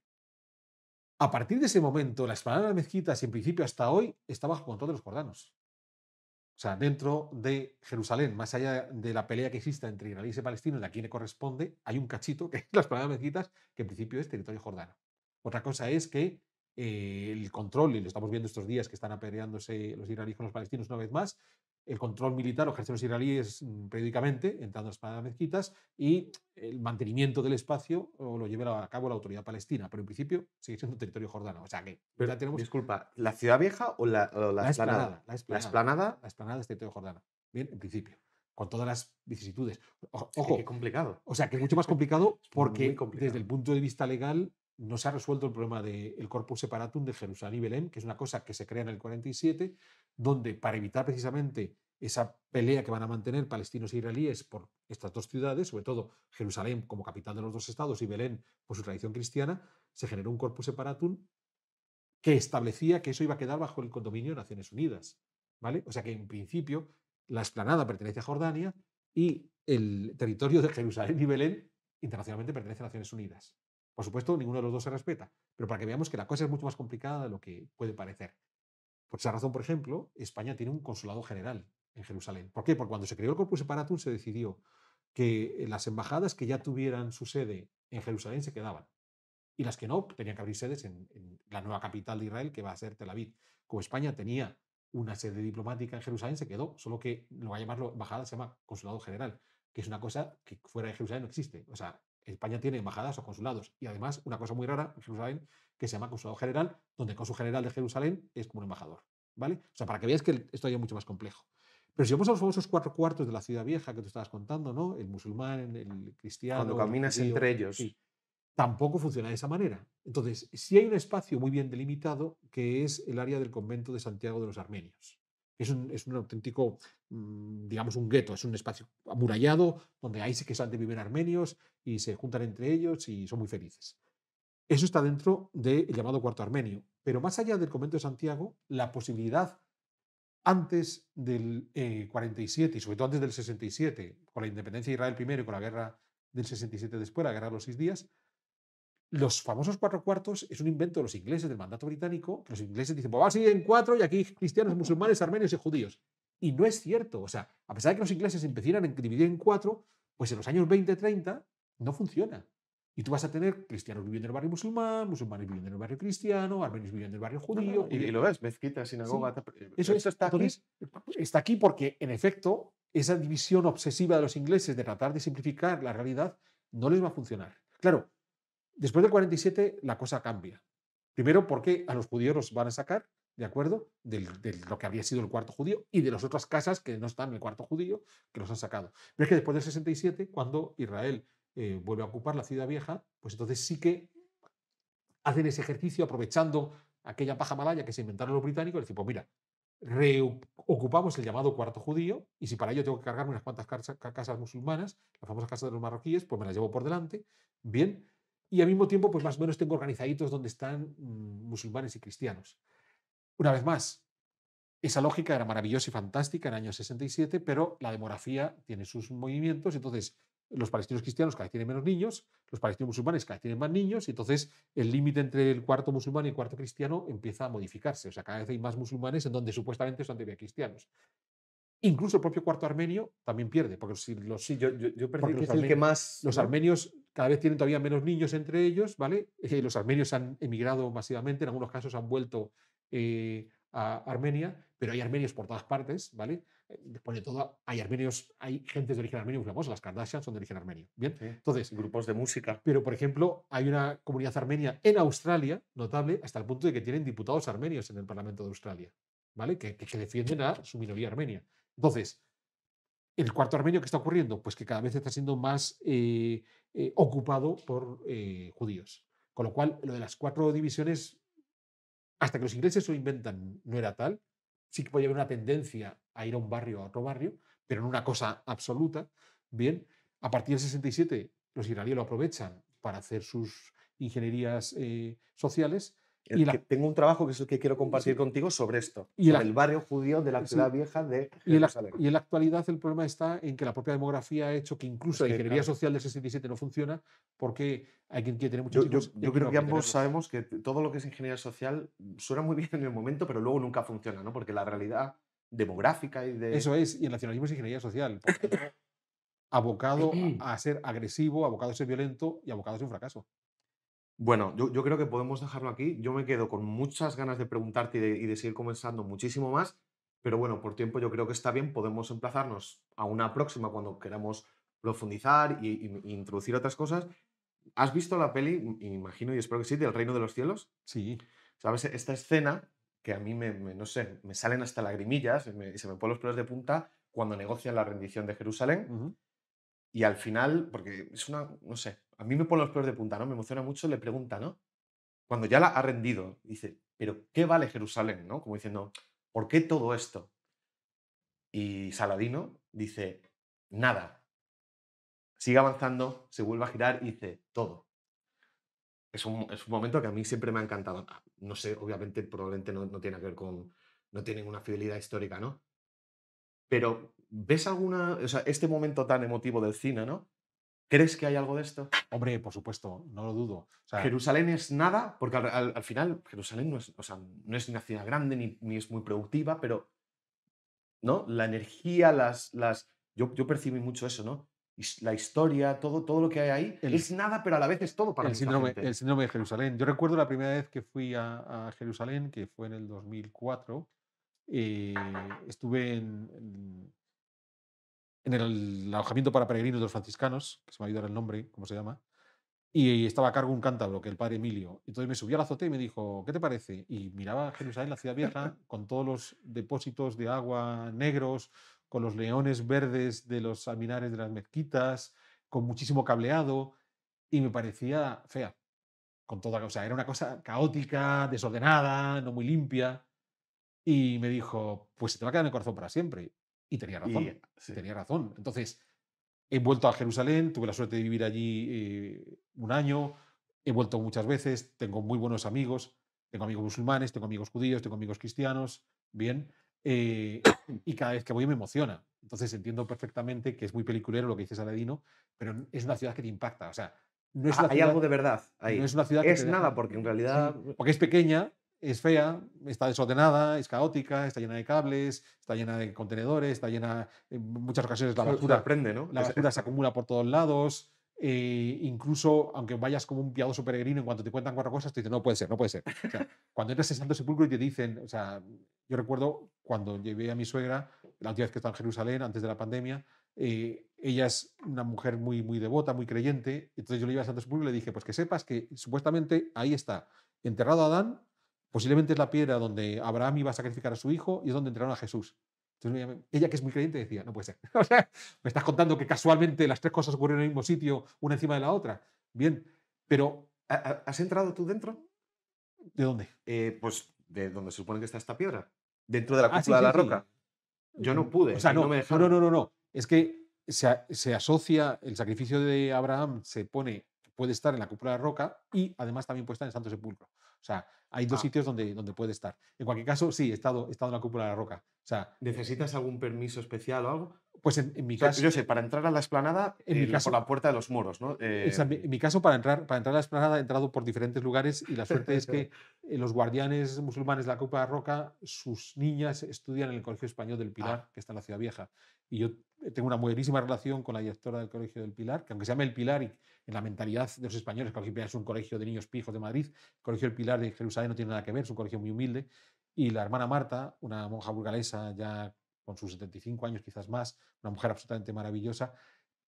A partir de ese momento, la explanada de mezquitas, en principio hasta hoy, está bajo control de los jordanos. O sea, dentro de Jerusalén, más allá de la pelea que exista entre israelíes y palestinos, de a quién le corresponde, hay un cachito, que es la explanada de mezquitas, que en principio es territorio jordano. Otra cosa es que eh, el control, y lo estamos viendo estos días que están apedreándose los iraníes con los palestinos una vez más, el control militar lo ejercen los iraníes mm, periódicamente, entrando a las mezquitas, y el mantenimiento del espacio lo lleva a cabo la autoridad palestina, pero en principio sigue siendo territorio jordano. O sea que tenemos... Disculpa, ¿la ciudad vieja o la, la, esplanada, la, esplanada, La esplanada. es territorio jordano. Bien, en principio con todas las vicisitudes. O, ojo, qué complicado. O sea, que es mucho más complicado porque desde el punto de vista legal no se ha resuelto el problema del corpus separatum de Jerusalén y Belén, que es una cosa que se crea en el 47, donde para evitar precisamente esa pelea que van a mantener palestinos e israelíes por estas dos ciudades, sobre todo Jerusalén como capital de los dos estados y Belén por su tradición cristiana, se generó un corpus separatum que establecía que eso iba a quedar bajo el condominio de Naciones Unidas. ¿vale? O sea que en principio la explanada pertenece a Jordania y el territorio de Jerusalén y Belén internacionalmente pertenece a Naciones Unidas. Por supuesto, ninguno de los dos se respeta, pero para que veamos que la cosa es mucho más complicada de lo que puede parecer. Por esa razón, por ejemplo, España tiene un consulado general en Jerusalén. ¿Por qué? Porque cuando se creó el Corpus Separatum se decidió que eh, las embajadas que ya tuvieran su sede en Jerusalén se quedaban y las que no tenían que abrir sedes en, la nueva capital de Israel, que va a ser Tel Aviv. Como España tenía una sede diplomática en Jerusalén, se quedó, solo que lo va a llamar embajada, se llama consulado general, que es una cosa que fuera de Jerusalén no existe. O sea, España tiene embajadas o consulados. Y además, una cosa muy rara Jerusalén, que se llama consulado general, donde el consul general de Jerusalén es como un embajador. ¿Vale? O sea, para que veáis que esto ya es mucho más complejo. Pero si vamos a los famosos cuatro cuartos de la ciudad vieja que te estabas contando, ¿no? El musulmán, el cristiano. Cuando caminas entre ellos. tampoco funciona de esa manera. Entonces, sí hay un espacio muy bien delimitado que es el área del convento de Santiago de los Armenios es un, auténtico, mm, digamos, un gueto, es un espacio amurallado donde ahí sí que de vivir armenios y se juntan entre ellos y son muy felices. Eso está dentro del llamado cuarto armenio. Pero más allá del convento de Santiago, la posibilidad antes del 47 eh, y sobre todo antes del 67, con la independencia de Israel primero y con la guerra del 67 después, la guerra de los seis días, los famosos cuatro cuartos es un invento de los ingleses del mandato británico, los ingleses dicen, pues vamos a en cuatro y aquí cristianos, musulmanes, armenios y judíos. Y no es cierto. O sea, a pesar de que los ingleses empezaran a dividir en cuatro, pues en los años 20-30 no funciona. Y tú vas a tener cristianos viviendo en el barrio musulmán, musulmanes viviendo en el barrio cristiano, armenios viviendo en el barrio judío. y, lo ves, mezquita, sinagoga. Eh, eso, está aquí. Está aquí porque, en efecto, esa división obsesiva de los ingleses de tratar de simplificar la realidad no les va a funcionar. Claro, Después del 47 la cosa cambia. Primero porque a los judíos los van a sacar, ¿de acuerdo? De lo que había sido el cuarto judío y de las otras casas que no están en el cuarto judío, que los han sacado. Pero es que después del 67, cuando Israel eh, vuelve a ocupar la ciudad vieja, pues entonces sí que hacen ese ejercicio aprovechando aquella paja malaya que se inventaron los británicos, y dicen, pues mira, reocupamos el llamado cuarto judío, y si para ello tengo que cargarme unas cuantas casas musulmanas, la famosas casa de los marroquíes, pues me las llevo por delante, bien, y al mismo tiempo, pues más o menos tengo organizaditos donde están mm, musulmanes y cristianos. Una vez más, esa lógica era maravillosa y fantástica en el año 67, pero la demografía tiene sus movimientos, entonces los palestinos cristianos cada vez tienen menos niños, los palestinos musulmanes cada vez tienen más niños, y entonces el límite entre el cuarto musulmán y el cuarto cristiano empieza a modificarse. O sea, cada vez hay más musulmanes en donde supuestamente son de cristianos. Incluso el propio cuarto armenio también pierde, porque si los, yo, yo, armenios, cada vez tienen todavía menos niños entre ellos, ¿vale? <laughs> Eh, los armenios han emigrado masivamente, en algunos casos han vuelto eh, a Armenia, pero hay armenios por todas partes, ¿vale? Eh, después de todo, hay armenios, hay gentes de origen armenio las Kardashian son de origen armenio, ¿bien? Entonces, grupos de música. Pero, por ejemplo, hay una comunidad armenia en Australia notable hasta el punto de que tienen diputados armenios en el Parlamento de Australia, ¿vale? Que, que defienden a su minoría armenia. Entonces, el cuarto armenio, que está ocurriendo? Pues que cada vez está siendo más eh, eh, ocupado por eh, judíos. Con lo cual, lo de las cuatro divisiones, hasta que los ingleses lo inventan, no era tal. Sí que podía haber una tendencia a ir a un barrio o a otro barrio, pero no una cosa absoluta. Bien, a partir del 67, los israelíes lo aprovechan para hacer sus ingenierías sociales tengo un trabajo que, quiero compartir contigo sobre esto, y sobre el barrio judío de la ciudad vieja de Jerusalén. Y, en la actualidad el problema está en que la propia demografía ha hecho que incluso la ingeniería social del 67 no funciona porque hay quien quiere tener muchos Yo, yo, yo creo que, ambos sabemos que todo lo que es ingeniería social suena muy <laughs> bien en el momento, pero luego nunca funciona, ¿no? Porque la realidad demográfica y de... Eso es, y el nacionalismo es ingeniería social. <coughs> abocado a ser agresivo, abocado a ser violento y abocado a ser un fracaso. Bueno, yo, creo que podemos dejarlo aquí. Yo me quedo con muchas ganas de preguntarte y de, seguir conversando muchísimo más, pero bueno, por tiempo yo creo que está bien. Podemos emplazarnos a una próxima cuando queramos profundizar y, introducir otras cosas. ¿Has visto la peli, imagino y espero que sí, del Reino de los Cielos? Sí. ¿Sabes? Esta escena que a mí me, no sé, me salen hasta lagrimillas y se me ponen los pelos de punta cuando negocian la rendición de Jerusalén. Y al final, porque es una, no sé, a mí me pone los pelos de punta, ¿no? Me emociona mucho, le pregunta, ¿no? Cuando ya la ha rendido, dice, ¿pero qué vale Jerusalén, ¿no? Como diciendo, ¿por qué todo esto? Y Saladino dice, nada. Sigue avanzando, se vuelve a girar y dice, todo. Es un, momento que a mí siempre me ha encantado. Ah, no sé, obviamente, probablemente no, tiene que ver con, no tiene ninguna fidelidad histórica, ¿no? Pero ¿Ves alguna, o sea, este momento tan emotivo del cine, ¿no? ¿Crees que hay algo de esto? Hombre, por supuesto, no lo dudo. Jerusalén es nada, porque al, final Jerusalén no es, o no es una ciudad grande ni, es muy productiva, pero ¿no? la energía, las, las, yo, yo percibí mucho eso, ¿no? la historia, todo, todo lo que hay ahí, es nada, pero a la vez es todo para el síndrome, El síndrome de Jerusalén. Yo recuerdo la primera vez que fui a, Jerusalén, que fue en el 2004, y eh, estuve en en el alojamiento para peregrinos de los franciscanos, que se me ha ido el nombre, ¿cómo se llama? Y estaba a cargo un cántabro, que el padre Emilio. Entonces me subí al azote y me dijo, ¿qué te parece? Y miraba Jerusalén, la ciudad vieja, <laughs> con todos los depósitos de agua negros, con los leones verdes de los alminares de las mezquitas, con muchísimo cableado, y me parecía fea. Con toda, o sea, era una cosa caótica, desordenada, no muy limpia. Y me dijo, pues se te va a quedar en el corazón para siempre. Y tenía razón. Tenía razón. Entonces, he vuelto a Jerusalén, tuve la suerte de vivir allí eh, un año, he vuelto muchas veces, tengo muy buenos amigos, tengo amigos musulmanes, tengo amigos judíos, tengo amigos cristianos, bien. Eh, <coughs> y cada vez que voy me emociona. Entonces entiendo perfectamente que es muy peliculero lo que dices Aladino, pero es una ciudad que te impacta. O sea, no es ah, hay algo de verdad ahí. No es una ciudad es nada, porque en realidad. porque es pequeña, es fea, está desordenada, es caótica, está llena de cables, está llena de contenedores, está llena, en muchas ocasiones la basura, prende, ¿no? la se acumula por todos lados. Eh, incluso aunque vayas como un piadoso peregrino, en cuanto te cuentan cuatro cosas, te dicen, no puede ser, no puede ser. cuando entras en Santo Sepulcro y te dicen, o sea, yo recuerdo cuando llevé a mi suegra, la última vez que estaba en Jerusalén, antes de la pandemia, eh, ella es una mujer muy, muy devota, muy creyente, entonces yo le iba a Santo Sepulcro y le dije, pues que sepas que supuestamente ahí está enterrado Adán Posiblemente es la piedra donde Abraham iba a sacrificar a su hijo y es donde entraron a Jesús. ella, que es muy creyente, decía, no puede ser. <laughs> o sea, me estás contando que casualmente las tres cosas ocurrieron en el mismo sitio, una encima de la otra. Bien, pero... ¿Has entrado tú dentro? ¿De dónde? Eh, pues de donde se supone que está esta piedra, dentro de la ah, cúpula de la roca. Yo no mm, pude. O sea, no, no, no, no, no, no, Es que se asocia, el sacrificio de Abraham se pone puede estar en la cúpula de la roca y además también puede estar en el Santo Sepulcro. O sea, hay dos ah. sitios donde, donde puede estar. En cualquier caso, sí, he estado, estado en la cúpula de la roca. O sea, eh, ¿Necesitas algún permiso especial o algo? Pues en, mi caso. yo sé, para entrar a la explanada, en mi eh, caso, por la puerta de los moros, ¿no? Eh, en mi caso, para entrar, para entrar a la explanada, he entrado por diferentes lugares y la suerte es que <laughs> los guardianes musulmanes de la Cúpula de la Roca, sus niñas estudian en el Colegio Español del Pilar, ah. que está en la Ciudad Vieja. Y yo tengo una buenísima relación con la directora del Colegio del Pilar, que aunque se llame El Pilar y en la mentalidad de los españoles. El Colegio es un colegio de niños pijos de Madrid, el Colegio El Pilar de Jerusalén no tiene nada que ver, es un colegio muy humilde. Y la hermana Marta, una monja burgalesa ya con sus 75 años quizás más, una mujer absolutamente maravillosa,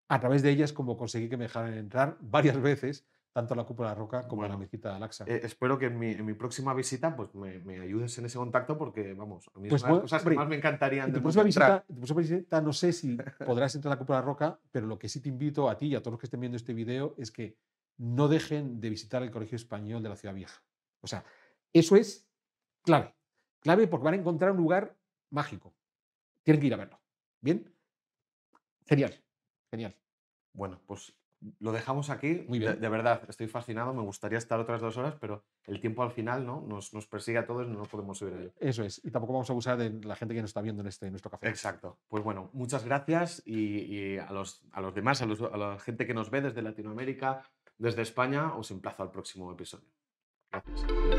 a través de ella es como conseguí que me dejaran entrar varias <laughs> veces tanto la cúpula roca como a la mezquita de eh, al espero que en mi, próxima visita pues, me, me, ayudes en ese contacto porque, vamos, a mí pues, las cosas que más me encantaría En tu, próxima visita, próxima visita, no sé si podrás entrar a la cúpula de roca, pero lo que sí te invito a ti y a todos los que estén viendo este video es que no dejen de visitar el Colegio Español de la Ciudad Vieja. O sea, eso es clave. Clave porque van a encontrar un lugar mágico. Tienen que ir a verlo. ¿Bien? Genial. Genial. Bueno, pues lo dejamos aquí. De, verdad, estoy fascinado. Me gustaría estar otras dos horas, pero el tiempo al final ¿no? nos, persigue a todos y no podemos subir a Eso es. Y tampoco vamos a abusar de la gente que nos está viendo en, este, nuestro café. Exacto. Pues bueno, muchas gracias y, a, los, a los demás, a, a la gente que nos ve desde Latinoamérica, desde España, os emplazo al próximo episodio. Gracias.